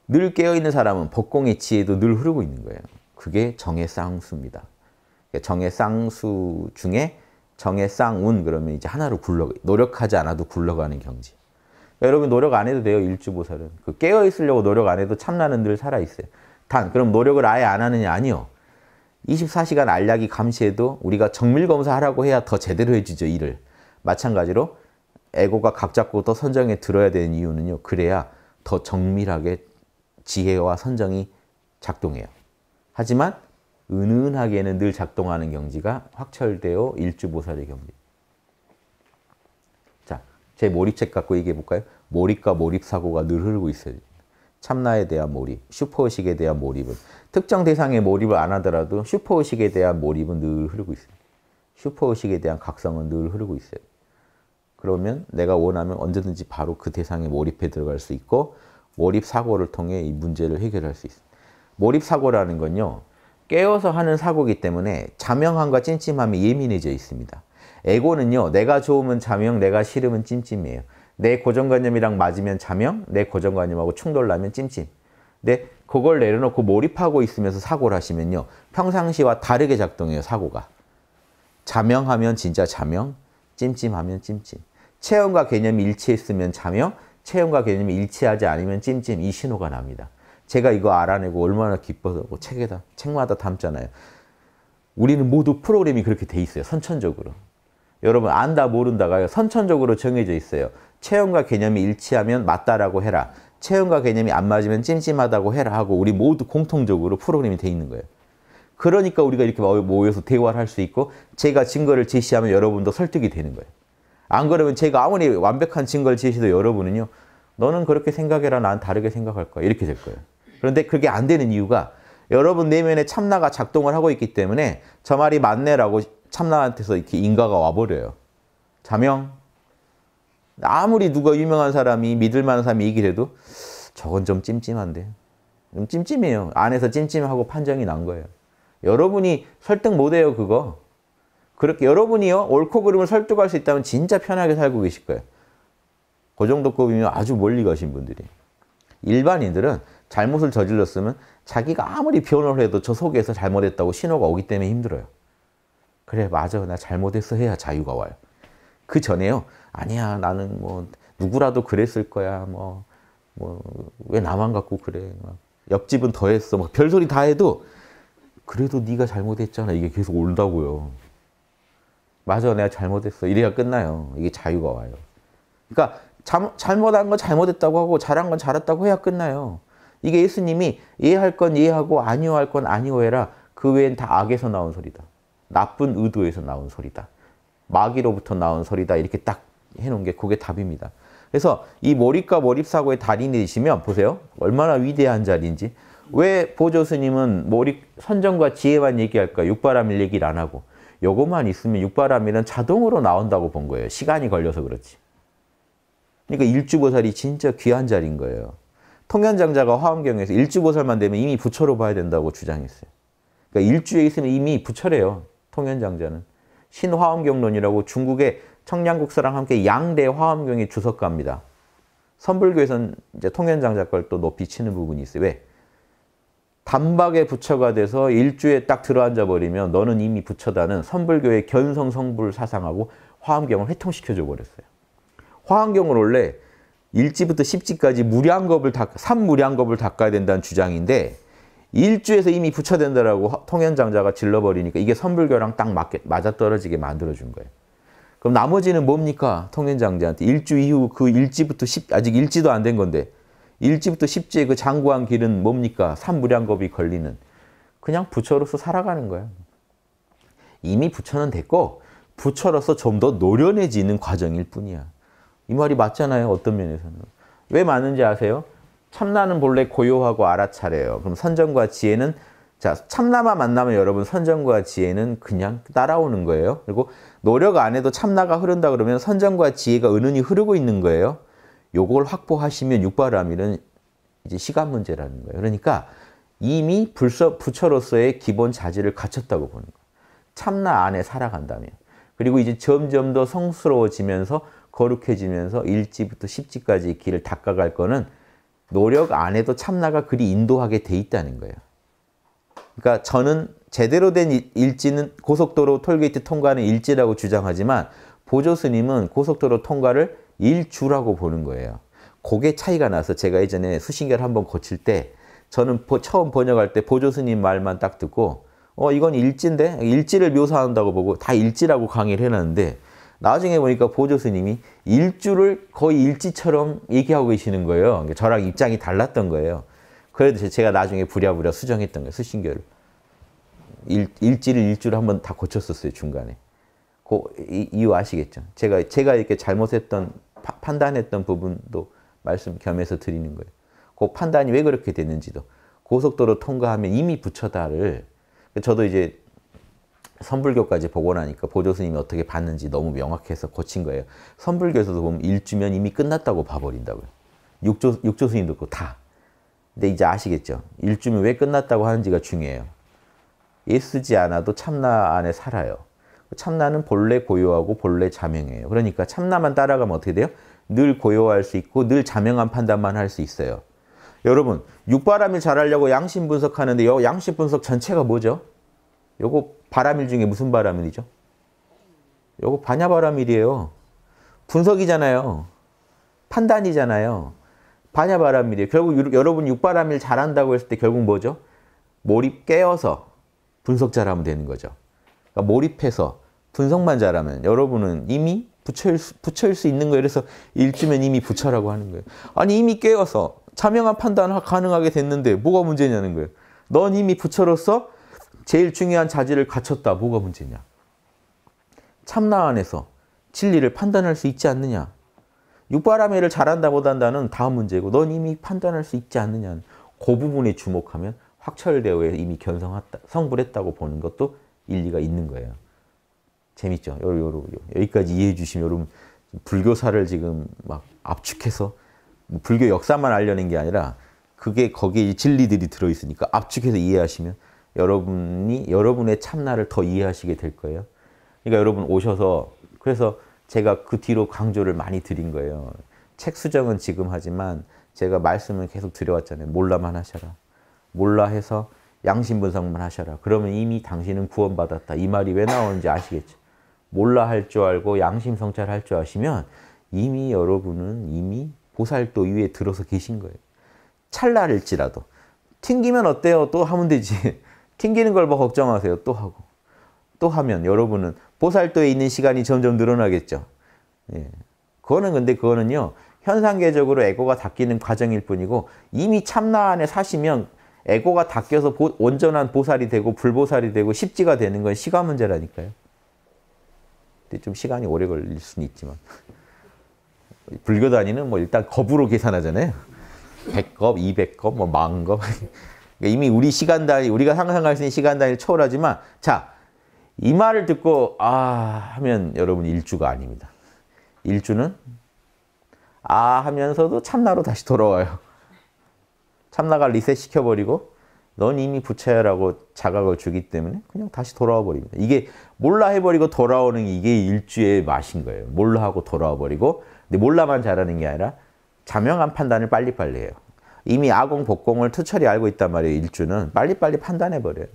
늘 깨어있는 사람은 법공의 지혜도 늘 흐르고 있는 거예요. 그게 정의 쌍수입니다. 그 정의 쌍수 중에 정의 쌍운 그러면 이제 하나로 굴러 노력하지 않아도 굴러가는 경지. 그러니까 여러분 노력 안 해도 돼요 일주보살은. 그 깨어 있으려고 노력 안 해도 참나는 늘 살아 있어요. 단 그럼 노력을 아예 안 하느냐 아니요. 24시간 알약이 감시해도 우리가 정밀 검사하라고 해야 더 제대로 해지죠 일을. 마찬가지로 에고가 각 잡고 또 선정에 들어야 되는 이유는요. 그래야 더 정밀하게 지혜와 선정이 작동해요. 하지만 은은하게는 늘 작동하는 경지가 확철되어 일주보살의 경지. 자, 제 몰입책 갖고 얘기해 볼까요? 몰입과 몰입사고가 늘 흐르고 있어요. 참나에 대한 몰입, 슈퍼의식에 대한 몰입은 특정 대상에 몰입을 안 하더라도 슈퍼의식에 대한 몰입은 늘 흐르고 있어요. 슈퍼의식에 대한 각성은 늘 흐르고 있어요. 그러면 내가 원하면 언제든지 바로 그 대상에 몰입해 들어갈 수 있고 몰입 사고를 통해 이 문제를 해결할 수 있어요. 몰입 사고라는 건요. 깨어서 하는 사고이기 때문에 자명함과 찜찜함이 예민해져 있습니다. 에고는요, 내가 좋으면 자명, 내가 싫으면 찜찜이에요. 내 고정관념이랑 맞으면 자명, 내 고정관념하고 충돌나면 찜찜. 근데 네, 그걸 내려놓고 몰입하고 있으면서 사고를 하시면요. 평상시와 다르게 작동해요, 사고가. 자명하면 진짜 자명, 찜찜하면 찜찜. 체험과 개념이 일치했으면 자명, 체험과 개념이 일치하지 않으면 찜찜 이 신호가 납니다. 제가 이거 알아내고 얼마나 기뻐서고 책에다 책마다 담잖아요. 우리는 모두 프로그램이 그렇게 돼 있어요. 선천적으로. 여러분 안다 모른다가 선천적으로 정해져 있어요. 체험과 개념이 일치하면 맞다라고 해라. 체험과 개념이 안 맞으면 찜찜하다고 해라 하고 우리 모두 공통적으로 프로그램이 돼 있는 거예요. 그러니까 우리가 이렇게 모여서 대화를 할 수 있고 제가 증거를 제시하면 여러분도 설득이 되는 거예요. 안 그러면 제가 아무리 완벽한 증거를 제시해도 여러분은요. 너는 그렇게 생각해라 난 다르게 생각할 거야. 이렇게 될 거예요. 그런데 그게 안 되는 이유가 여러분 내면에 참나가 작동을 하고 있기 때문에 저 말이 맞네라고 참나한테서 이렇게 인가가 와버려요. 자명. 아무리 누가 유명한 사람이 믿을 만한 사람이 얘기를 해도 저건 좀 찜찜한데. 좀 찜찜해요. 안에서 찜찜하고 판정이 난 거예요. 여러분이 설득 못해요 그거. 그렇게 여러분이요 옳고 그름을 설득할 수 있다면 진짜 편하게 살고 계실 거예요. 그 정도 급이면 아주 멀리 가신 분들이. 일반인들은 잘못을 저질렀으면 자기가 아무리 변호를 해도 저 속에서 잘못했다고 신호가 오기 때문에 힘들어요. 그래, 맞아. 나 잘못했어 해야 자유가 와요. 그 전에요. 아니야, 나는 뭐, 누구라도 그랬을 거야. 뭐, 뭐, 왜 나만 갖고 그래. 옆집은 더 했어. 막 별소리 다 해도, 그래도 네가 잘못했잖아. 이게 계속 올다고요. 맞아, 내가 잘못했어. 이래야 끝나요. 이게 자유가 와요. 그러니까, 잠, 잘못한 건 잘못했다고 하고, 잘한 건 잘했다고 해야 끝나요. 이게 예수님이 이해할 건 이해하고 아니오할 건 아니오해라. 그 외엔 다 악에서 나온 소리다. 나쁜 의도에서 나온 소리다. 마귀로부터 나온 소리다. 이렇게 딱 해놓은 게 그게 답입니다. 그래서 이 몰입과 몰입사고의 달인이시면 되 보세요. 얼마나 위대한 자리인지. 왜 보조 스님은 몰입 선정과 지혜만 얘기할까? 육바람일 얘기를 안 하고. 요것만 있으면 육바람일은 자동으로 나온다고 본 거예요. 시간이 걸려서 그렇지. 그러니까 일주보살이 진짜 귀한 자리인 거예요. 통연장자가 화엄경에서 일주보살만 되면 이미 부처로 봐야 된다고 주장했어요. 그러니까 일주에 있으면 이미 부처래요. 통현장자는. 신화엄경론이라고 중국의 청량국사랑 함께 양대 화엄경의 주석가입니다. 선불교에서는 이제 통현장자 걸또 높이 치는 부분이 있어요. 왜? 단박에 부처가 돼서 일주에 딱 들어앉아 버리면 너는 이미 부처다는 선불교의 견성성불 사상하고 화엄경을 회통시켜줘 버렸어요. 화엄경은 원래 1지부터1 0지까지 무량겁을 닦, 무량겁을 닦아야 된다는 주장인데 1주에서 이미 부처된다라고 통현장자가 질러버리니까 이게 선불교랑 딱 맞게, 맞아떨어지게 만들어준 거예요. 그럼 나머지는 뭡니까? 통현장자한테 일주 이후 그 일지부터 십 아직 일지도 안 된 건데 일지부터 십지의 그 장구한 길은 뭡니까? 삼무량겁이 걸리는 그냥 부처로서 살아가는 거야. 이미 부처는 됐고 부처로서 좀 더 노련해지는 과정일 뿐이야. 이 말이 맞잖아요. 어떤 면에서는. 왜 맞는지 아세요? 참나는 본래 고요하고 알아차려요. 그럼 선정과 지혜는 자 참나만 만나면 여러분 선정과 지혜는 그냥 따라오는 거예요. 그리고 노력 안 해도 참나가 흐른다 그러면 선정과 지혜가 은은히 흐르고 있는 거예요. 요걸 확보하시면 육바라밀은 이제 시간 문제라는 거예요. 그러니까 이미 불서, 부처로서의 기본 자질을 갖췄다고 보는 거예요. 참나 안에 살아간다면. 그리고 이제 점점 더 성스러워지면서 거룩해지면서 1지부터 10지까지 길을 닦아갈 거는 노력 안 해도 참나가 그리 인도하게 돼 있다는 거예요. 그러니까 저는 제대로 된 일지는 고속도로 톨게이트 통과는 일지라고 주장하지만 보조 스님은 고속도로 통과를 일주라고 보는 거예요. 그게 차이가 나서 제가 예전에 수신결 한번 고칠 때 저는 처음 번역할 때 보조 스님 말만 딱 듣고 어 이건 일지인데 일지를 묘사한다고 보고 다 일지라고 강의를 해놨는데 나중에 보니까 보조 스님이 일주를 거의 일지처럼 얘기하고 계시는 거예요. 그러니까 저랑 입장이 달랐던 거예요. 그래도 제가 나중에 부랴부랴 수정했던 거예요. 수신결을 일, 일지를 일주를 한번 다 고쳤었어요. 중간에. 그 이유 아시겠죠? 제가, 제가 이렇게 잘못했던, 파, 판단했던 부분도 말씀 겸해서 드리는 거예요. 그 판단이 왜 그렇게 됐는지도. 고속도로 통과하면 이미 부처다를 저도 이제 선불교까지 보고 나니까 보조스님이 어떻게 봤는지 너무 명확해서 고친 거예요. 선불교에서도 보면 일주면 이미 끝났다고 봐버린다고요. 육조, 육조 스님도 그렇고 다. 근데 이제 아시겠죠? 일주면 왜 끝났다고 하는지가 중요해요. 예수지 않아도 참나 안에 살아요. 참나는 본래 고요하고 본래 자명해요. 그러니까 참나만 따라가면 어떻게 돼요? 늘 고요할 수 있고 늘 자명한 판단만 할 수 있어요. 여러분, 육바람을 잘하려고 양심 분석하는데 양심 분석 전체가 뭐죠? 요거 바람일 중에 무슨 바람일이죠? 요거 반야바람일이에요. 분석이잖아요. 판단이잖아요. 반야바람일이에요. 결국 유, 여러분 육바람일 잘한다고 했을 때 결국 뭐죠? 몰입 깨어서 분석 잘하면 되는 거죠. 그러니까 몰입해서 분석만 잘하면 여러분은 이미 부처일 수, 부처일 수 있는 거예요. 그래서 일주면 이미 부처라고 하는 거예요. 아니 이미 깨어서 자명한 판단 가능하게 됐는데 뭐가 문제냐는 거예요. 넌 이미 부처로서 제일 중요한 자질을 갖췄다. 뭐가 문제냐? 참나 안에서 진리를 판단할 수 있지 않느냐? 육바라밀을 잘한다 못한다는 다음 문제고 넌 이미 판단할 수 있지 않느냐? 그 부분에 주목하면 확철대오 이미 견성했다, 성불했다고 보는 것도 일리가 있는 거예요. 재밌죠? 요러, 요러, 여기까지 이해해 주시면 여러분 불교사를 지금 막 압축해서 불교 역사만 알려낸 게 아니라 그게 거기에 진리들이 들어있으니까 압축해서 이해하시면 여러분이 여러분의 참나를 더 이해하시게 될 거예요. 그러니까 여러분 오셔서 그래서 제가 그 뒤로 강조를 많이 드린 거예요. 책 수정은 지금 하지만 제가 말씀을 계속 드려왔잖아요. 몰라만 하셔라. 몰라 해서 양심분석만 하셔라. 그러면 이미 당신은 구원받았다. 이 말이 왜 나오는지 아시겠죠? 몰라 할 줄 알고 양심 성찰 할 줄 아시면 이미 여러분은 이미 보살도 위에 들어서 계신 거예요. 찰나일지라도. 튕기면 어때요? 또 하면 되지. 튕기는 걸봐 걱정하세요. 또 하고. 또 하면 여러분은 보살도에 있는 시간이 점점 늘어나겠죠. 예. 그거는 근데 그거는요. 현상계적으로 에고가 닦이는 과정일 뿐이고 이미 참나 안에 사시면 에고가 닦여서 보, 온전한 보살이 되고 불보살이 되고 십지가 되는 건 시간 문제라니까요. 근데 좀 시간이 오래 걸릴 수는 있지만 불교 단위는 뭐 일단 겁으로 계산하잖아요. 100겁, 200겁, 뭐 만겁 그러니까 이미 우리 시간 단위, 우리가 상상할 수 있는 시간 단위를 초월하지만 자, 이 말을 듣고 아 하면 여러분 일주가 아닙니다. 일주는 아 하면서도 참나로 다시 돌아와요. 참나가 리셋시켜버리고 넌 이미 부채라고 자각을 주기 때문에 그냥 다시 돌아와 버립니다. 이게 몰라 해버리고 돌아오는 이게 일주의 맛인 거예요. 몰라 하고 돌아와 버리고 근데 몰라만 잘하는 게 아니라 자명한 판단을 빨리빨리 해요. 이미 아공, 복공을 투철히 알고 있단 말이에요. 일주는. 빨리빨리 판단해버려요.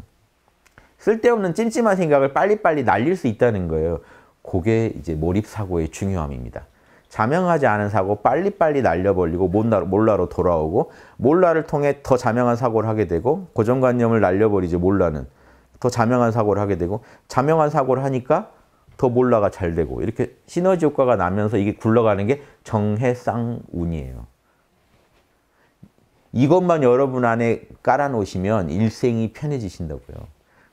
쓸데없는 찜찜한 생각을 빨리빨리 날릴 수 있다는 거예요. 그게 이제 몰입사고의 중요함입니다. 자명하지 않은 사고 빨리빨리 날려버리고 몰라, 몰라로 돌아오고 몰라를 통해 더 자명한 사고를 하게 되고 고정관념을 날려버리지 몰라는 더 자명한 사고를 하게 되고 자명한 사고를 하니까 더 몰라가 잘 되고 이렇게 시너지 효과가 나면서 이게 굴러가는 게 정해쌍운이에요. 이것만 여러분 안에 깔아놓으시면 일생이 편해지신다고요.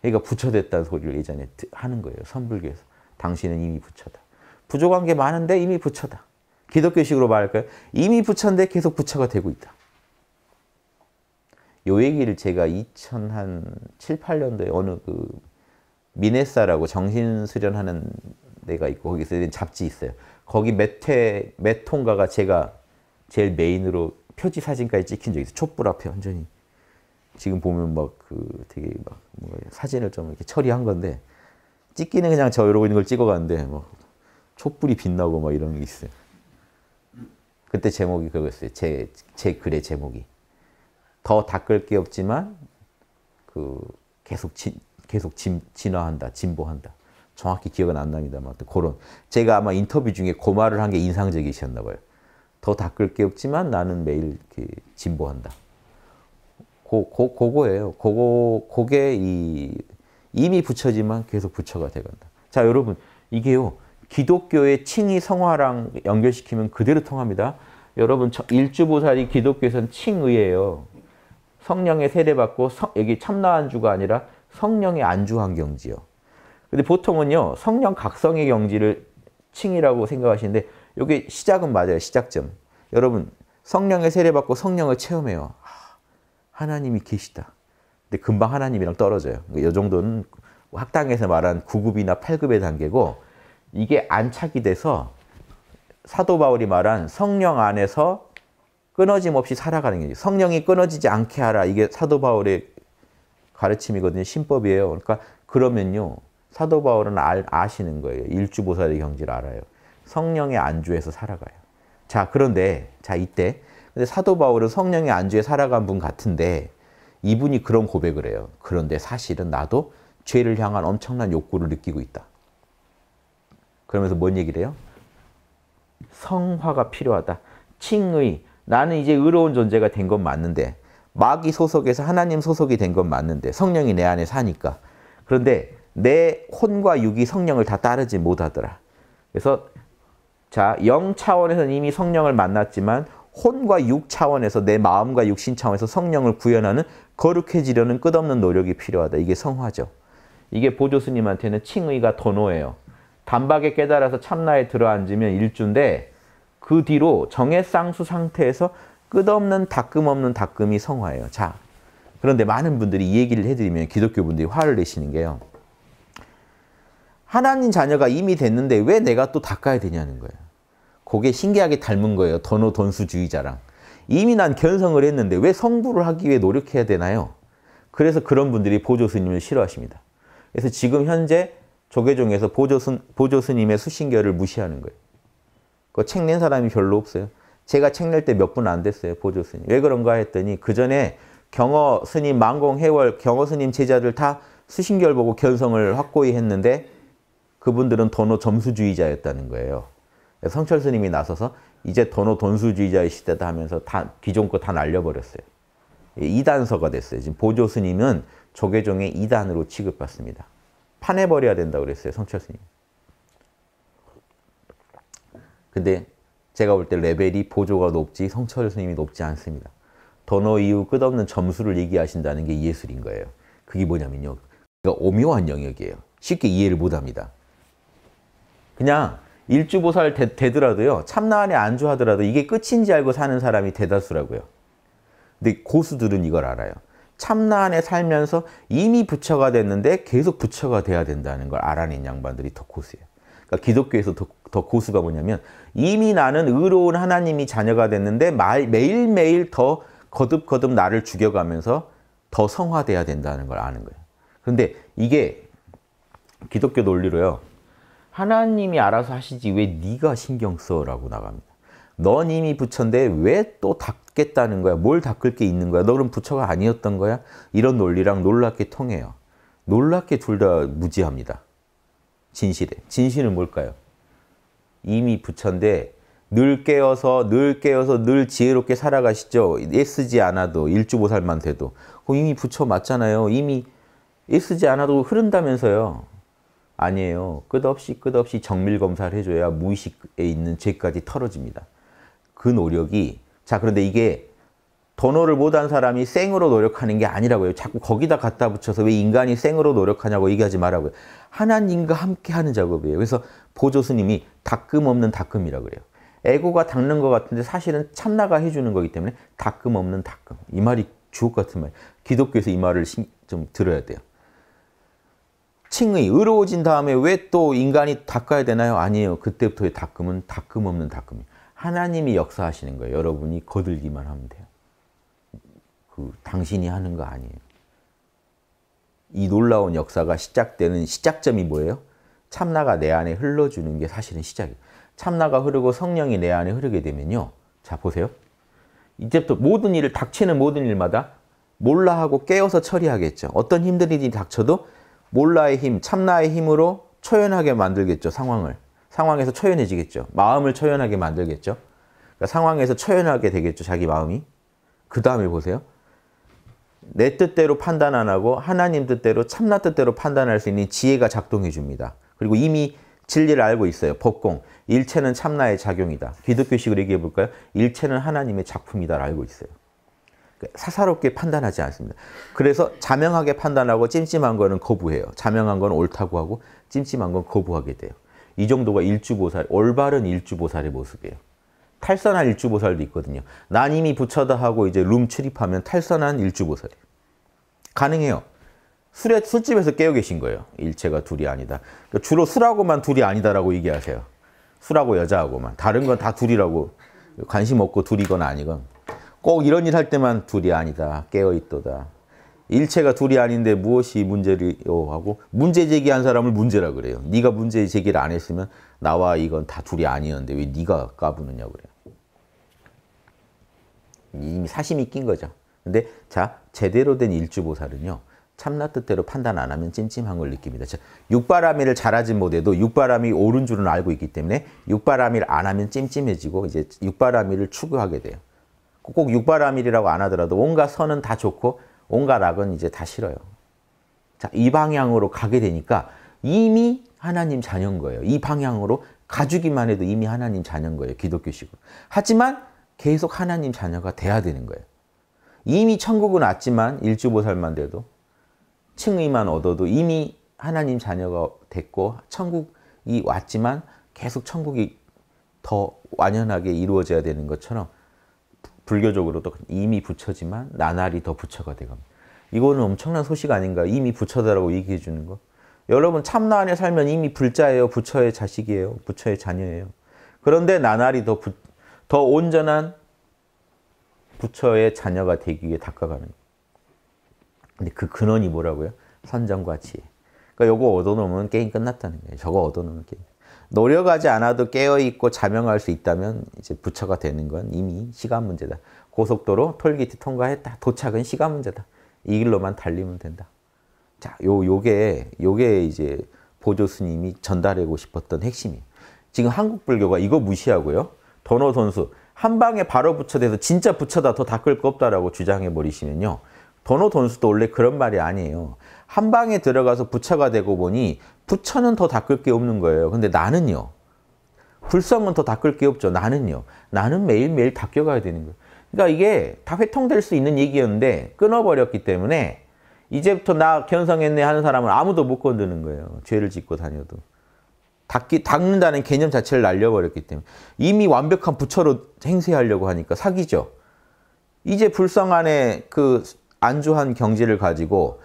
그러니까 부처됐다는 소리를 예전에 하는 거예요. 선불교에서. 당신은 이미 부처다. 부족한 게 많은데 이미 부처다. 기독교식으로 말할까요? 이미 부처인데 계속 부처가 되고 있다. 요 얘기를 제가 2007, 8년도에 어느 그 미네사라고 정신 수련하는 데가 있고 거기서 잡지 있어요. 거기 몇 회, 몇 통가가 제가 제일 메인으로 표지 사진까지 찍힌 적이 있어. 촛불 앞에 완전히 지금 보면 막 그 되게 막 사진을 좀 이렇게 처리한 건데 찍기는 그냥 저 이러고 있는 걸 찍어가는데 막 뭐 촛불이 빛나고 막 이런 게 있어요. 그때 제목이 그거였어요. 제, 제 글의 제목이. 더 닦을 게 없지만 그 계속 진, 계속 진, 진화한다, 진보한다. 정확히 기억은 안 납니다만 그런 제가 아마 인터뷰 중에 그 말을 한 게 인상적이셨나 봐요. 더 닦을 게 없지만 나는 매일 이렇게 진보한다. 고, 고, 고거예요. 고거, 고게 이, 이미 붙여지만 계속 부처가 되간다. 자, 여러분, 이게요. 기독교의 칭이 성화랑 연결시키면 그대로 통합니다. 여러분, 일주보살이 기독교에서는 칭의예요. 성령의 세례받고, 성, 여기 참나한 주가 아니라 성령의 안주한 경지요. 근데 보통은요, 성령 각성의 경지를 칭이라고 생각하시는데, 여기 시작은 맞아요. 시작점. 여러분 성령의 세례받고 성령을 체험해요. 아, 하나님이 계시다. 근데 금방 하나님이랑 떨어져요. 이 그러니까 정도는 학당에서 말한 9급이나 8급의 단계고 이게 안착이 돼서 사도 바울이 말한 성령 안에서 끊어짐 없이 살아가는 거죠. 성령이 끊어지지 않게 하라. 이게 사도 바울의 가르침이거든요. 신법이에요. 그러니까 그러면요. 사도 바울은 아, 시는 거예요. 일주보살의 경지를 알아요. 성령의 안주에서 살아가요. 자, 그런데 자 이때 근데 사도 바울은 성령의 안주에 살아간 분 같은데 이분이 그런 고백을 해요. 그런데 사실은 나도 죄를 향한 엄청난 욕구를 느끼고 있다. 그러면서 뭔 얘기를 해요? 성화가 필요하다. 칭의. 나는 이제 의로운 존재가 된 건 맞는데 마귀 소속에서 하나님 소속이 된 건 맞는데 성령이 내 안에 사니까. 그런데 내 혼과 육이 성령을 다 따르지 못하더라. 그래서 자, 영차원에서는 이미 성령을 만났지만 혼과 육 차원에서 내 마음과 육신 차원에서 성령을 구현하는 거룩해지려는 끝없는 노력이 필요하다. 이게 성화죠. 이게 보조스님한테는 칭의가 도노예요. 단박에 깨달아서 참나에 들어앉으면 일주인데 그 뒤로 정의 쌍수 상태에서 끝없는 닦음 없는 닦음이 성화예요. 자, 그런데 많은 분들이 이 얘기를 해드리면 기독교 분들이 화를 내시는 게요. 하나님 자녀가 이미 됐는데 왜 내가 또 닦아야 되냐는 거예요. 그게 신기하게 닮은 거예요. 더노 돈수주의자랑. 이미 난 견성을 했는데 왜 성부를 하기 위해 노력해야 되나요? 그래서 그런 분들이 보조스님을 싫어하십니다. 그래서 지금 현재 조계종에서 보조스, 보조스님의 수신결을 무시하는 거예요. 그책낸 사람이 별로 없어요. 제가 책 낼 때 몇 분 안 됐어요. 보조스님. 왜 그런가 했더니 그 전에 경어 스님, 망공, 해월, 경어 스님 제자들 다 수신결 보고 견성을 확고히 했는데 그분들은 도노 점수주의자였다는 거예요. 성철 스님이 나서서 이제 돈노 돈수주의자의 시대다 하면서 다 기존 거 다 날려버렸어요. 2단서가 예, 됐어요. 지금 보조 스님은 조계종의 2단으로 취급받습니다. 파내버려야 된다고 그랬어요. 성철 스님. 근데 제가 볼 때 레벨이 보조가 높지 성철 스님이 높지 않습니다. 더너 이후 끝없는 점수를 얘기하신다는 게 예술인 거예요. 그게 뭐냐면요. 그러니까 오묘한 영역이에요. 쉽게 이해를 못합니다. 그냥 일주보살 되, 더라도요 참나안에 안주하더라도 이게 끝인지 알고 사는 사람이 대다수라고요. 근데 고수들은 이걸 알아요. 참나안에 살면서 이미 부처가 됐는데 계속 부처가 돼야 된다는 걸 알아낸 양반들이 더 고수예요. 그러니까 기독교에서 더, 더 고수가 뭐냐면 이미 나는 의로운 하나님이 자녀가 됐는데 말, 매일매일 더 거듭거듭 나를 죽여가면서 더 성화돼야 된다는 걸 아는 거예요. 그데 이게 기독교 논리로요. 하나님이 알아서 하시지 왜 네가 신경 써라고 나갑니다. 넌 이미 부처인데 왜 또 닦겠다는 거야? 뭘 닦을 게 있는 거야? 너 그럼 부처가 아니었던 거야? 이런 논리랑 놀랍게 통해요. 놀랍게 둘 다 무지합니다. 진실에. 진실은 뭘까요? 이미 부처인데 늘 깨어서 늘 깨어서 늘 지혜롭게 살아가시죠. 애쓰지 않아도 일주보살만 돼도. 이미 부처 맞잖아요. 이미 애쓰지 않아도 흐른다면서요. 아니에요. 끝없이 끝없이 정밀 검사를 해줘야 무의식에 있는 죄까지 털어집니다. 그 노력이 자 그런데 이게 더노를 못한 사람이 생으로 노력하는 게 아니라고요. 자꾸 거기다 갖다 붙여서 왜 인간이 생으로 노력하냐고 얘기하지 말라고요. 하나님과 함께하는 작업이에요. 그래서 보조스님이 닦음 없는 닦음이라 그래요. 에고가 닦는 것 같은데 사실은 참나가 해주는 거기 때문에 닦음 없는 닦음. 이 말이 주옥 같은 말. 기독교에서 이 말을 좀 들어야 돼요. 칭의 의로워진 다음에 왜 또 인간이 닦아야 되나요? 아니에요. 그때부터의 닦음은 닦음 없는 닦음이 하나님이 역사하시는 거예요. 여러분이 거들기만 하면 돼요. 그 당신이 하는 거 아니에요. 이 놀라운 역사가 시작되는 시작점이 뭐예요? 참나가 내 안에 흘러주는 게 사실은 시작이에요. 참나가 흐르고 성령이 내 안에 흐르게 되면요. 자 보세요. 이제부터 모든 일을 닥치는 모든 일마다 몰라 하고 깨어서 처리하겠죠. 어떤 힘든 일이 닥쳐도 몰라의 힘, 참나의 힘으로 초연하게 만들겠죠, 상황을. 상황에서 초연해지겠죠. 마음을 초연하게 만들겠죠. 그러니까 상황에서 초연하게 되겠죠, 자기 마음이. 그 다음에 보세요. 내 뜻대로 판단 안 하고 하나님 뜻대로 참나 뜻대로 판단할 수 있는 지혜가 작동해 줍니다. 그리고 이미 진리를 알고 있어요. 법공. 일체는 참나의 작용이다. 기독교식으로 얘기해 볼까요? 일체는 하나님의 작품이다. 알고 있어요. 그 사사롭게 판단하지 않습니다. 그래서 자명하게 판단하고 찜찜한 거는 거부해요. 자명한 건 옳다고 하고 찜찜한 건 거부하게 돼요. 이 정도가 일주보살, 올바른 일주보살의 모습이에요. 탈선한 일주보살도 있거든요. 난 이미 부처다 하고 이제 룸 출입하면 탈선한 일주보살이에요. 가능해요. 술에, 술집에서 깨어 계신 거예요. 일체가 둘이 아니다. 그러니까 주로 술하고만 둘이 아니다라고 얘기하세요. 술하고 여자하고만. 다른 건 다 둘이라고. 관심 없고 둘이건 아니건. 꼭 이런 일 할 때만 둘이 아니다. 깨어있도다. 일체가 둘이 아닌데 무엇이 문제리요 하고 문제 제기한 사람을 문제라 그래요. 네가 문제 제기를 안 했으면 나와 이건 다 둘이 아니었는데 왜 네가 까부느냐 그래요. 이미 사심이 낀 거죠. 근데 자 제대로 된 일주보살은요. 참나 뜻대로 판단 안 하면 찜찜한 걸 느낍니다. 육바람이를 잘하지 못해도 육바람이 옳은 줄은 알고 있기 때문에 육바람이를 안 하면 찜찜해지고 이제 육바람이를 추구하게 돼요. 꼭 육바라밀이라고 안 하더라도 온갖 선은 다 좋고 온갖 악은 이제 다 싫어요. 자, 이 방향으로 가게 되니까 이미 하나님 자녀인 거예요. 이 방향으로 가주기만 해도 이미 하나님 자녀인 거예요. 기독교식으로. 하지만 계속 하나님 자녀가 돼야 되는 거예요. 이미 천국은 왔지만 일주보살만 돼도 층의만 얻어도 이미 하나님 자녀가 됐고 천국이 왔지만 계속 천국이 더 완연하게 이루어져야 되는 것처럼 불교적으로도 이미 부처지만 나날이 더 부처가 돼갑니다. 이거는 엄청난 소식 아닌가? 이미 부처다라고 얘기해 주는 거. 여러분 참나 안에 살면 이미 불자예요. 부처의 자식이에요. 부처의 자녀예요. 그런데 나날이 더, 부, 더 온전한 부처의 자녀가 되기 위해 닦아가는 근데 그 근원이 뭐라고요? 선정과 지혜. 그러니까 요거 얻어놓으면 게임 끝났다는 거예요. 저거 얻어놓으면 게임. 노력하지 않아도 깨어있고 자명할 수 있다면 이제 부처가 되는 건 이미 시간 문제다. 고속도로 톨게이트 통과했다. 도착은 시간 문제다. 이 길로만 달리면 된다. 자, 요, 요게, 요게 이제 보조스님이 전달하고 싶었던 핵심이에요. 지금 한국불교가 이거 무시하고요. 도노 선수, 한 방에 바로 부처돼서 진짜 부처다, 더 닦을 거 없다라고 주장해버리시면요. 번호 돈수도 원래 그런 말이 아니에요. 한 방에 들어가서 부처가 되고 보니 부처는 더 닦을 게 없는 거예요. 근데 나는요. 불성은 더 닦을 게 없죠. 나는요. 나는 매일매일 닦여가야 되는 거예요. 그러니까 이게 다 회통될 수 있는 얘기였는데 끊어버렸기 때문에 이제부터 나 견성했네 하는 사람은 아무도 못 건드는 거예요. 죄를 짓고 다녀도. 닦기, 닦는다는 개념 자체를 날려버렸기 때문에 이미 완벽한 부처로 행세하려고 하니까 사기죠. 이제 불성 안에 그 안주한 경지를 가지고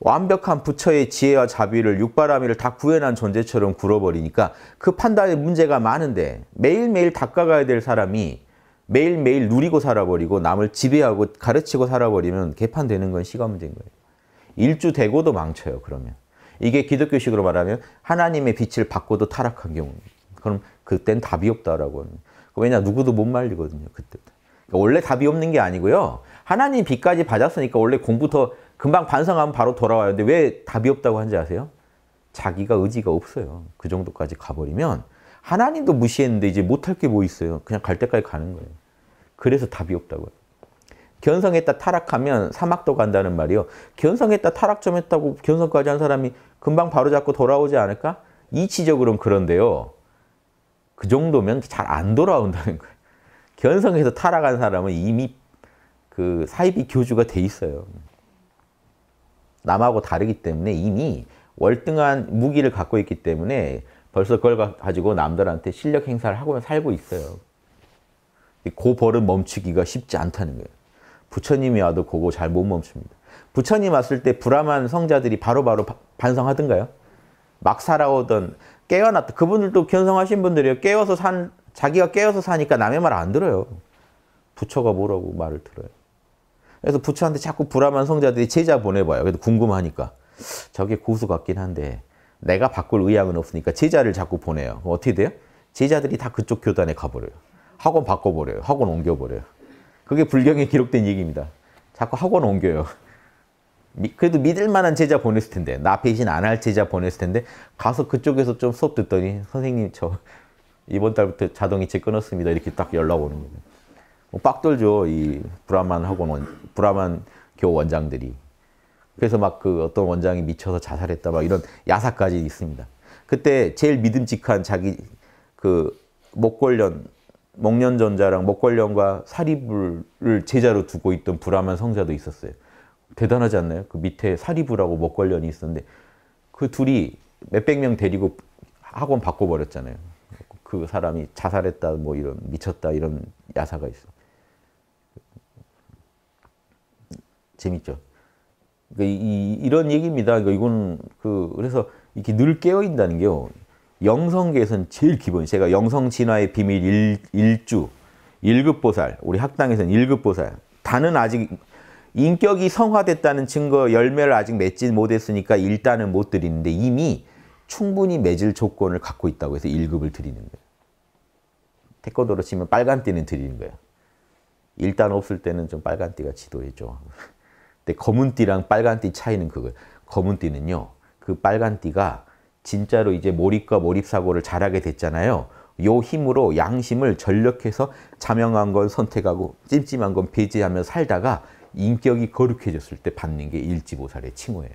완벽한 부처의 지혜와 자비를 육바라밀을 다 구현한 존재처럼 굴어버리니까 그 판단에 문제가 많은데 매일매일 닦아가야 될 사람이 매일매일 누리고 살아버리고 남을 지배하고 가르치고 살아버리면 개판되는 건 시간 문제인 거예요. 일주 되고도 망쳐요, 그러면. 이게 기독교식으로 말하면 하나님의 빛을 받고도 타락한 경우입니다. 그럼 그땐 답이 없다라고 왜냐, 누구도 못 말리거든요, 그때. 그러니까 원래 답이 없는 게 아니고요. 하나님 빚까지 받았으니까 원래 공부터 금방 반성하면 바로 돌아와요. 근데 왜 답이 없다고 하는지 아세요? 자기가 의지가 없어요. 그 정도까지 가버리면 하나님도 무시했는데 이제 못할 게 뭐 있어요. 그냥 갈 때까지 가는 거예요. 그래서 답이 없다고요. 견성했다 타락하면 사막도 간다는 말이요. 견성했다 타락 좀 했다고 견성까지 한 사람이 금방 바로잡고 돌아오지 않을까? 이치적으로는 그런데요. 그 정도면 잘 안 돌아온다는 거예요. 견성해서 타락한 사람은 이미 그 사이비 교주가 돼 있어요. 남하고 다르기 때문에 이미 월등한 무기를 갖고 있기 때문에 벌써 그걸 가지고 남들한테 실력 행사를 하고 살고 있어요. 그 벌은 멈추기가 쉽지 않다는 거예요. 부처님이 와도 그거 잘 못 멈춥니다. 부처님 왔을 때 불암한 성자들이 바로바로 바로 반성하던가요? 막 살아오던 깨어났다. 그분들도 견성하신 분들이요 깨워서 산 자기가 깨어서 사니까 남의 말 안 들어요. 부처가 뭐라고 말을 들어요. 그래서 부처한테 자꾸 불암한 성자들이 제자 보내봐요. 그래도 궁금하니까. 저게 고수 같긴 한데 내가 바꿀 의향은 없으니까 제자를 자꾸 보내요. 어떻게 돼요? 제자들이 다 그쪽 교단에 가버려요. 학원 바꿔버려요. 학원 옮겨버려요. 그게 불경에 기록된 얘기입니다. 자꾸 학원 옮겨요. 그래도 믿을 만한 제자 보냈을 텐데 나 배신 안 할 제자 보냈을 텐데 가서 그쪽에서 좀 수업 듣더니 선생님 저 이번 달부터 자동이체 끊었습니다. 이렇게 딱 연락 오는 거예요. 뭐 빡돌죠. 이 브라만 학원 원, 브라만 교 원장들이. 그래서 막 그 어떤 원장이 미쳐서 자살했다 막 이런 야사까지 있습니다. 그때 제일 믿음직한 자기 그 목걸련 목련전자랑 목걸련과 사리불을 제자로 두고 있던 브라만 성자도 있었어요. 대단하지 않나요? 그 밑에 사리불하고 목걸련이 있었는데 그 둘이 몇백 명 데리고 학원 바꿔버렸잖아요. 그 사람이 자살했다 뭐 이런 미쳤다 이런 야사가 있어. 재밌죠. 그러니까 이, 이런 얘기입니다. 그러니까 이건 그 그래서 이렇게 늘 깨어 있다는 게요. 영성계에서는 제일 기본. 제가 영성 진화의 비밀 1, 주 1급 보살, 우리 학당에서는 1급 보살. 단은 아직 인격이 성화됐다는 증거 열매를 아직 맺지 못했으니까 일단은 못 드리는데 이미 충분히 맺을 조건을 갖고 있다고 해서 1급을 드리는 거예요. 태권도로 치면 빨간띠는 드리는 거예요. 일단 없을 때는 좀 빨간띠가 지도해줘. 근데 네, 검은띠랑 빨간띠 차이는 그거 검은띠는요. 그 빨간띠가 진짜로 이제 몰입과 몰입사고를 잘하게 됐잖아요. 요 힘으로 양심을 전력해서 자명한 건 선택하고 찜찜한 건 배제하며 살다가 인격이 거룩해졌을 때 받는 게 일지보살의 칭호예요.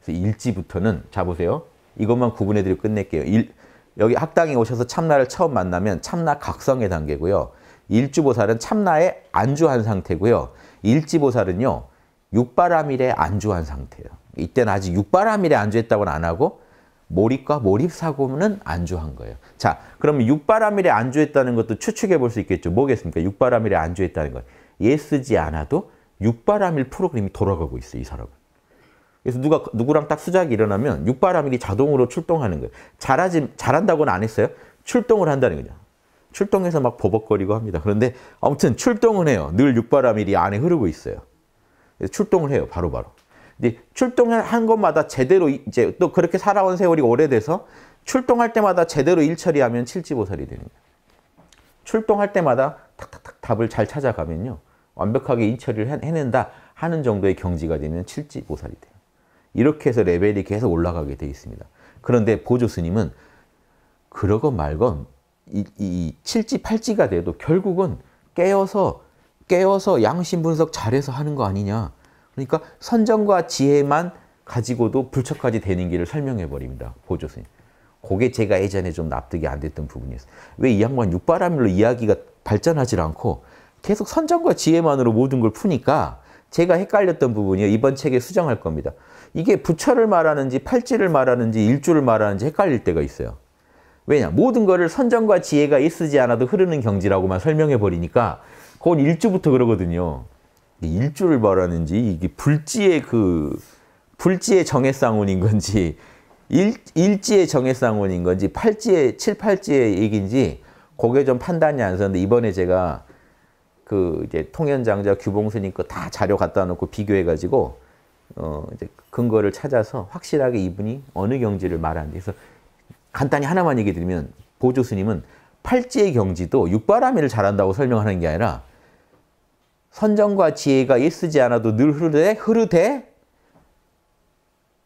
그래서 일지부터는 자 보세요. 이것만 구분해드리고 끝낼게요. 일, 여기 학당에 오셔서 참나를 처음 만나면 참나 각성의 단계고요. 일주보살은 참나에 안주한 상태고요. 일지보살은요, 육바람일에 안주한 상태예요. 이때는 아직 육바람일에 안주했다고는 안 하고 몰입과 몰입사고는 안주한 거예요. 자, 그러면 육바람일에 안주했다는 것도 추측해 볼 수 있겠죠. 뭐겠습니까? 육바람일에 안주했다는 건 예쓰지 않아도 육바람일 프로그램이 돌아가고 있어요, 이 사람은. 그래서 누가 누구랑 딱 수작이 일어나면 육바람일이 자동으로 출동하는 거예요. 잘하지 잘한다고는 안 했어요. 출동을 한다는 거죠. 출동해서 막 버벅거리고 합니다. 그런데 아무튼 출동은 해요. 늘 육바람일이 안에 흐르고 있어요. 출동을 해요. 바로바로. 바로. 출동한 을 것마다 제대로 이제 또 그렇게 살아온 세월이 오래돼서 출동할 때마다 제대로 일 처리하면 칠지보살이 되는 거예요. 출동할 때마다 탁탁탁 답을 잘 찾아가면요. 완벽하게 일 처리를 해낸다 하는 정도의 경지가 되면 칠지보살이 돼요. 이렇게 해서 레벨이 계속 올라가게 돼 있습니다. 그런데 보조 스님은 그러건 말건 이, 이 7지, 8지가 돼도 결국은 깨어서 깨어서 양심 분석 잘해서 하는 거 아니냐. 그러니까 선정과 지혜만 가지고도 불척까지 되는 길을 설명해 버립니다. 보조스님. 그게 제가 예전에 좀 납득이 안 됐던 부분이었어요. 왜 이 양반 육바람밀로 이야기가 발전하질 않고 계속 선정과 지혜만으로 모든 걸 푸니까 제가 헷갈렸던 부분이에요. 이번 책에 수정할 겁니다. 이게 부처를 말하는지 팔찌를 말하는지 일주를 말하는지 헷갈릴 때가 있어요. 왜냐? 모든 거를 선정과 지혜가 있으지 않아도 흐르는 경지라고만 설명해 버리니까 그건 일주부터 그러거든요. 일주를 말하는지 이게 불지의 그 불지의 정해쌍운인 건지 일, 일지의 정해쌍운인 건지 팔지의 칠팔지의 얘기인지 그게 좀 판단이 안 서는데 이번에 제가 그 이제 통현장자 규봉스님 거 다 자료 갖다 놓고 비교해 가지고 어 이제 근거를 찾아서 확실하게 이분이 어느 경지를 말하는데 그래서 간단히 하나만 얘기 드리면 보조 스님은 팔찌의 경지도 육바라밀을 잘한다고 설명하는 게 아니라 선정과 지혜가 일쓰지 않아도 늘 흐르되 흐르되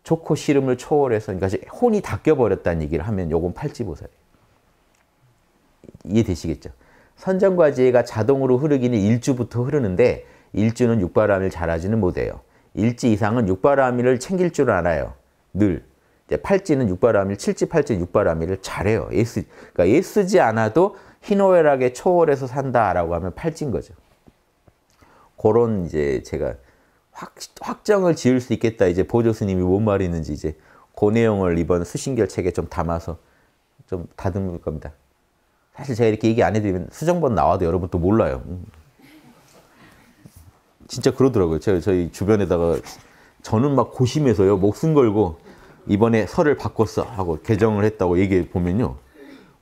좋고 싫음을 초월해서 그러니까 혼이 닦여버렸다는 얘기를 하면 요건 팔찌보살이에요. 이해되시겠죠? 선정과 지혜가 자동으로 흐르기는 일주부터 흐르는데 일주는 육바라밀 잘하지는 못해요. 일지 이상은 육바라밀을 챙길 줄 알아요. 늘. 팔찌는 육바람일 7지, 8지, 6바람일을 잘해요. 애쓰, 그러니까 애쓰지 않아도 희노애락에 초월해서 산다라고 하면 팔찌인 거죠. 그런 이제 제가 확, 확정을 지을 수 있겠다. 이제 보조스님이 뭔 말이 있는지 이제 그 내용을 이번 수신결 책에 좀 담아서 좀 다듬을 겁니다. 사실 제가 이렇게 얘기 안 해드리면 수정본 나와도 여러분 또 몰라요. 음. 진짜 그러더라고요. 제가 저희 주변에다가 저는 막 고심해서요. 목숨 걸고 이번에 설을 바꿨어 하고 개정을 했다고 얘기해 보면요.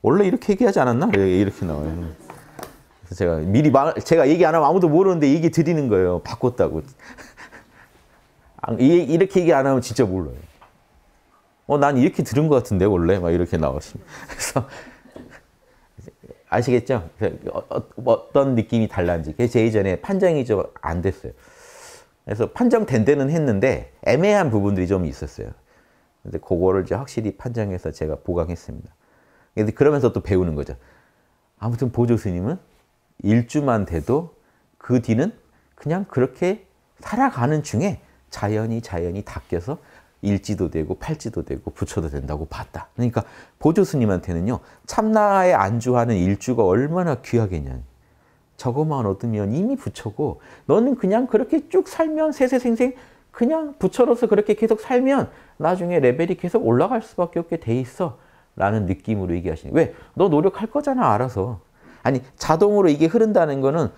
원래 이렇게 얘기하지 않았나? 예, 이렇게 나와요. 그래서 제가 미리 말, 제가 얘기 안 하면 아무도 모르는데 얘기 드리는 거예요. 바꿨다고. 아, 이렇게 얘기 안 하면 진짜 몰라요. 어, 난 이렇게 들은 것 같은데, 원래. 막 이렇게 나왔습니다. 그래서, 아시겠죠? 어, 어 떤 느낌이 달라는지. 그래서 제 이전에 판정이 좀 안 됐어요. 그래서 판정된 데는 했는데, 애매한 부분들이 좀 있었어요. 근데 그거를 이제 확실히 판정해서 제가 보강했습니다. 근데 그러면서 또 배우는 거죠. 아무튼 보조 스님은 일주만 돼도 그 뒤는 그냥 그렇게 살아가는 중에 자연히 자연히 닦여서 일지도 되고 팔지도 되고 부처도 된다고 봤다. 그러니까 보조 스님한테는요. 참나에 안주하는 일주가 얼마나 귀하겠냐. 저거만 얻으면 이미 부처고 너는 그냥 그렇게 쭉 살면 세세생생 그냥 부처로서 그렇게 계속 살면 나중에 레벨이 계속 올라갈 수밖에 없게 돼 있어. 라는 느낌으로 얘기하시는 왜? 너 노력할 거잖아, 알아서. 아니, 자동으로 이게 흐른다는 거는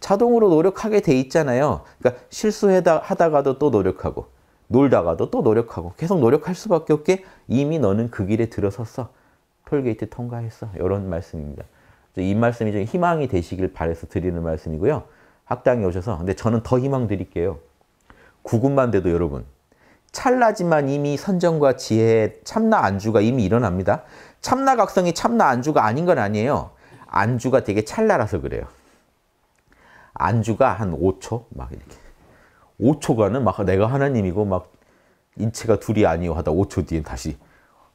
자동으로 노력하게 돼 있잖아요. 그러니까 실수하다가도 또 노력하고, 놀다가도 또 노력하고, 계속 노력할 수밖에 없게 이미 너는 그 길에 들어섰어. 톨게이트 통과했어. 이런 말씀입니다. 이 말씀이 좀 희망이 되시길 바래서 드리는 말씀이고요. 학당에 오셔서, 근데 저는 더 희망 드릴게요. 구군만 돼도 여러분 찰나지만 이미 선정과 지혜 참나 안주가 이미 일어납니다. 참나 각성이 참나 안주가 아닌 건 아니에요. 안주가 되게 찰나라서 그래요. 안주가 한 5초 막 이렇게 5초간은 막 내가 하나님이고 막 인체가 둘이 아니요 하다 5초 뒤엔 다시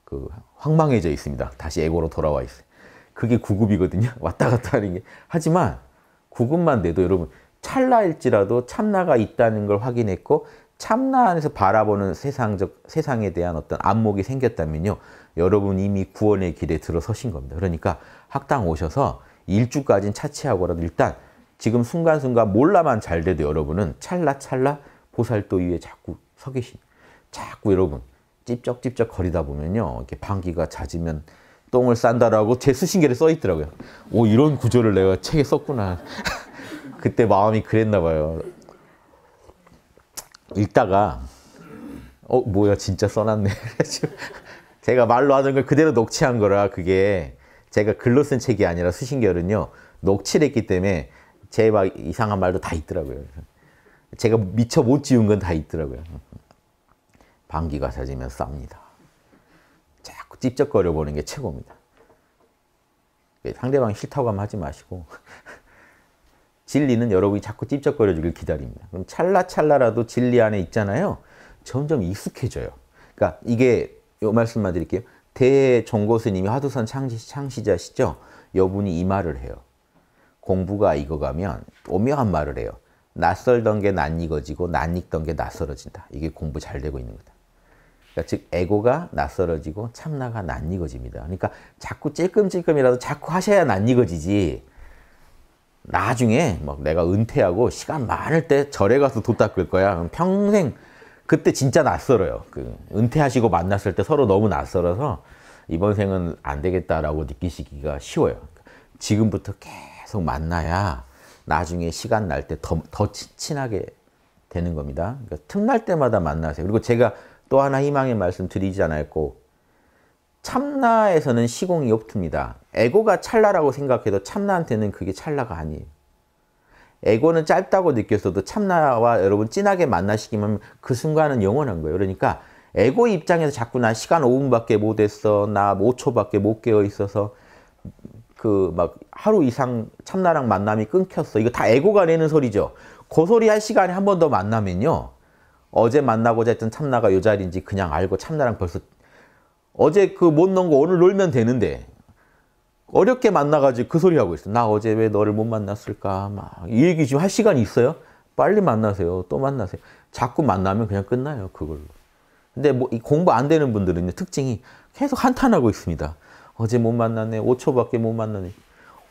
그 황망해져 있습니다. 다시 에고로 돌아와 있어요. 그게 구급이거든요. 왔다 갔다 하는 게. 하지만 구급만 돼도 여러분 찰나일지라도 참나가 있다는 걸 확인했고 참나 안에서 바라보는 세상적 세상에 대한 어떤 안목이 생겼다면요. 여러분 이미 구원의 길에 들어서신 겁니다. 그러니까 학당 오셔서 일주까지는 차치하고라도 일단 지금 순간순간 몰라만 잘 돼도 여러분은 찰나찰나 보살도 위에 자꾸 서 계신 자꾸 여러분 찝쩍찝쩍 거리다 보면요. 이렇게 방귀가 잦으면 똥을 싼다라고 제 수신계를 써 있더라고요. 오 이런 구조를 내가 책에 썼구나. 그때 마음이 그랬나 봐요. 읽다가 어 뭐야 진짜 써놨네. 제가 말로 하던 걸 그대로 녹취한 거라 그게 제가 글로 쓴 책이 아니라 수신결은요 녹취를 했기 때문에 제 막 이상한 말도 다 있더라고요. 제가 미처 못 지운 건 다 있더라고요. 방귀가 잦으면 쌉니다. 자꾸 찝쩍거려 보는 게 최고입니다. 상대방 싫다고 하면 하지 마시고 진리는 여러분이 자꾸 찝쩍거려주길 기다립니다. 그럼 찰나찰나라도 진리 안에 있잖아요. 점점 익숙해져요. 그러니까 이게 요 말씀만 드릴게요. 대종고 스님이 화두산 창시, 창시자시죠. 여분이 이 말을 해요. 공부가 익어가면 오묘한 말을 해요. 낯설던 게 낯익어지고 낯익던 게 낯설어진다. 이게 공부 잘 되고 있는 거다. 그러니까 즉 에고가 낯설어지고 참나가 낯익어집니다. 그러니까 자꾸 찔끔찔끔이라도 자꾸 하셔야 낯익어지지 나중에 막 내가 은퇴하고 시간 많을 때 절에 가서 도 닦을 거야. 평생 그때 진짜 낯설어요. 그 은퇴하시고 만났을 때 서로 너무 낯설어서 이번 생은 안 되겠다라고 느끼시기가 쉬워요. 지금부터 계속 만나야 나중에 시간 날 때더더 친하게 되는 겁니다. 그러니까 틈날 때마다 만나세요. 그리고 제가 또 하나 희망의 말씀 드리지 않았고 참나에서는 시공이 없습니다. 에고가 찰나라고 생각해도 참나한테는 그게 찰나가 아니에요. 에고는 짧다고 느껴서도 참나와 여러분 진하게 만나시기만 그 순간은 영원한 거예요. 그러니까 에고 입장에서 자꾸 나 시간 5분밖에 못 했어. 나 5초밖에 못 깨어 있어서 그 막 하루 이상 참나랑 만남이 끊겼어. 이거 다 에고가 내는 소리죠. 그 소리 할 시간에 한 번 더 만나면요. 어제 만나고자 했던 참나가 요 자리인지 그냥 알고 참나랑 벌써 어제 그못 넣은 거 오늘 놀면 되는데 어렵게 만나가지고 그 소리 하고 있어. 나 어제 왜 너를 못 만났을까? 막 이 얘기 지금 할 시간이 있어요? 빨리 만나세요. 또 만나세요. 자꾸 만나면 그냥 끝나요. 그걸로. 근데 뭐 공부 안 되는 분들은 특징이 계속 한탄하고 있습니다. 어제 못 만났네. 5초밖에 못 만났네.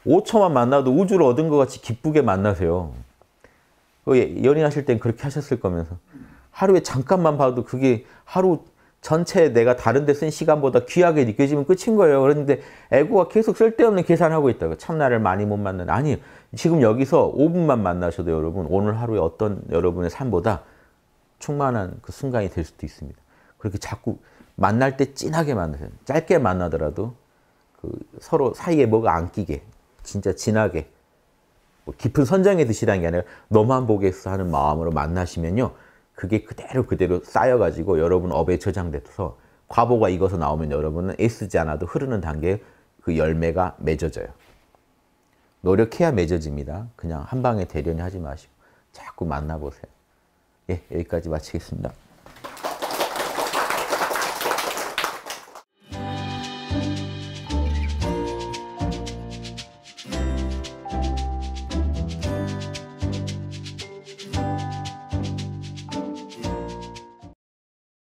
5초만 만나도 우주를 얻은 것 같이 기쁘게 만나세요. 그 예, 연인하실땐 그렇게 하셨을 거면서. 하루에 잠깐만 봐도 그게 하루 전체 내가 다른 데 쓴 시간보다 귀하게 느껴지면 끝인 거예요. 그런데 에고가 계속 쓸데없는 계산하고 있다고. 참나를 많이 못 만난. 아니, 지금 여기서 5분만 만나셔도 여러분, 오늘 하루에 어떤 여러분의 삶보다 충만한 그 순간이 될 수도 있습니다. 그렇게 자꾸 만날 때 진하게 만나세요. 짧게 만나더라도 그 서로 사이에 뭐가 안 끼게, 진짜 진하게, 뭐 깊은 선정에 드시라는 게 아니라 너만 보겠어 하는 마음으로 만나시면요. 그게 그대로 그대로 쌓여가지고 여러분 업에 저장돼서 과보가 익어서 나오면 여러분은 애쓰지 않아도 흐르는 단계에 그 열매가 맺어져요. 노력해야 맺어집니다. 그냥 한 방에 대련히 하지 마시고 자꾸 만나보세요. 예, 여기까지 마치겠습니다.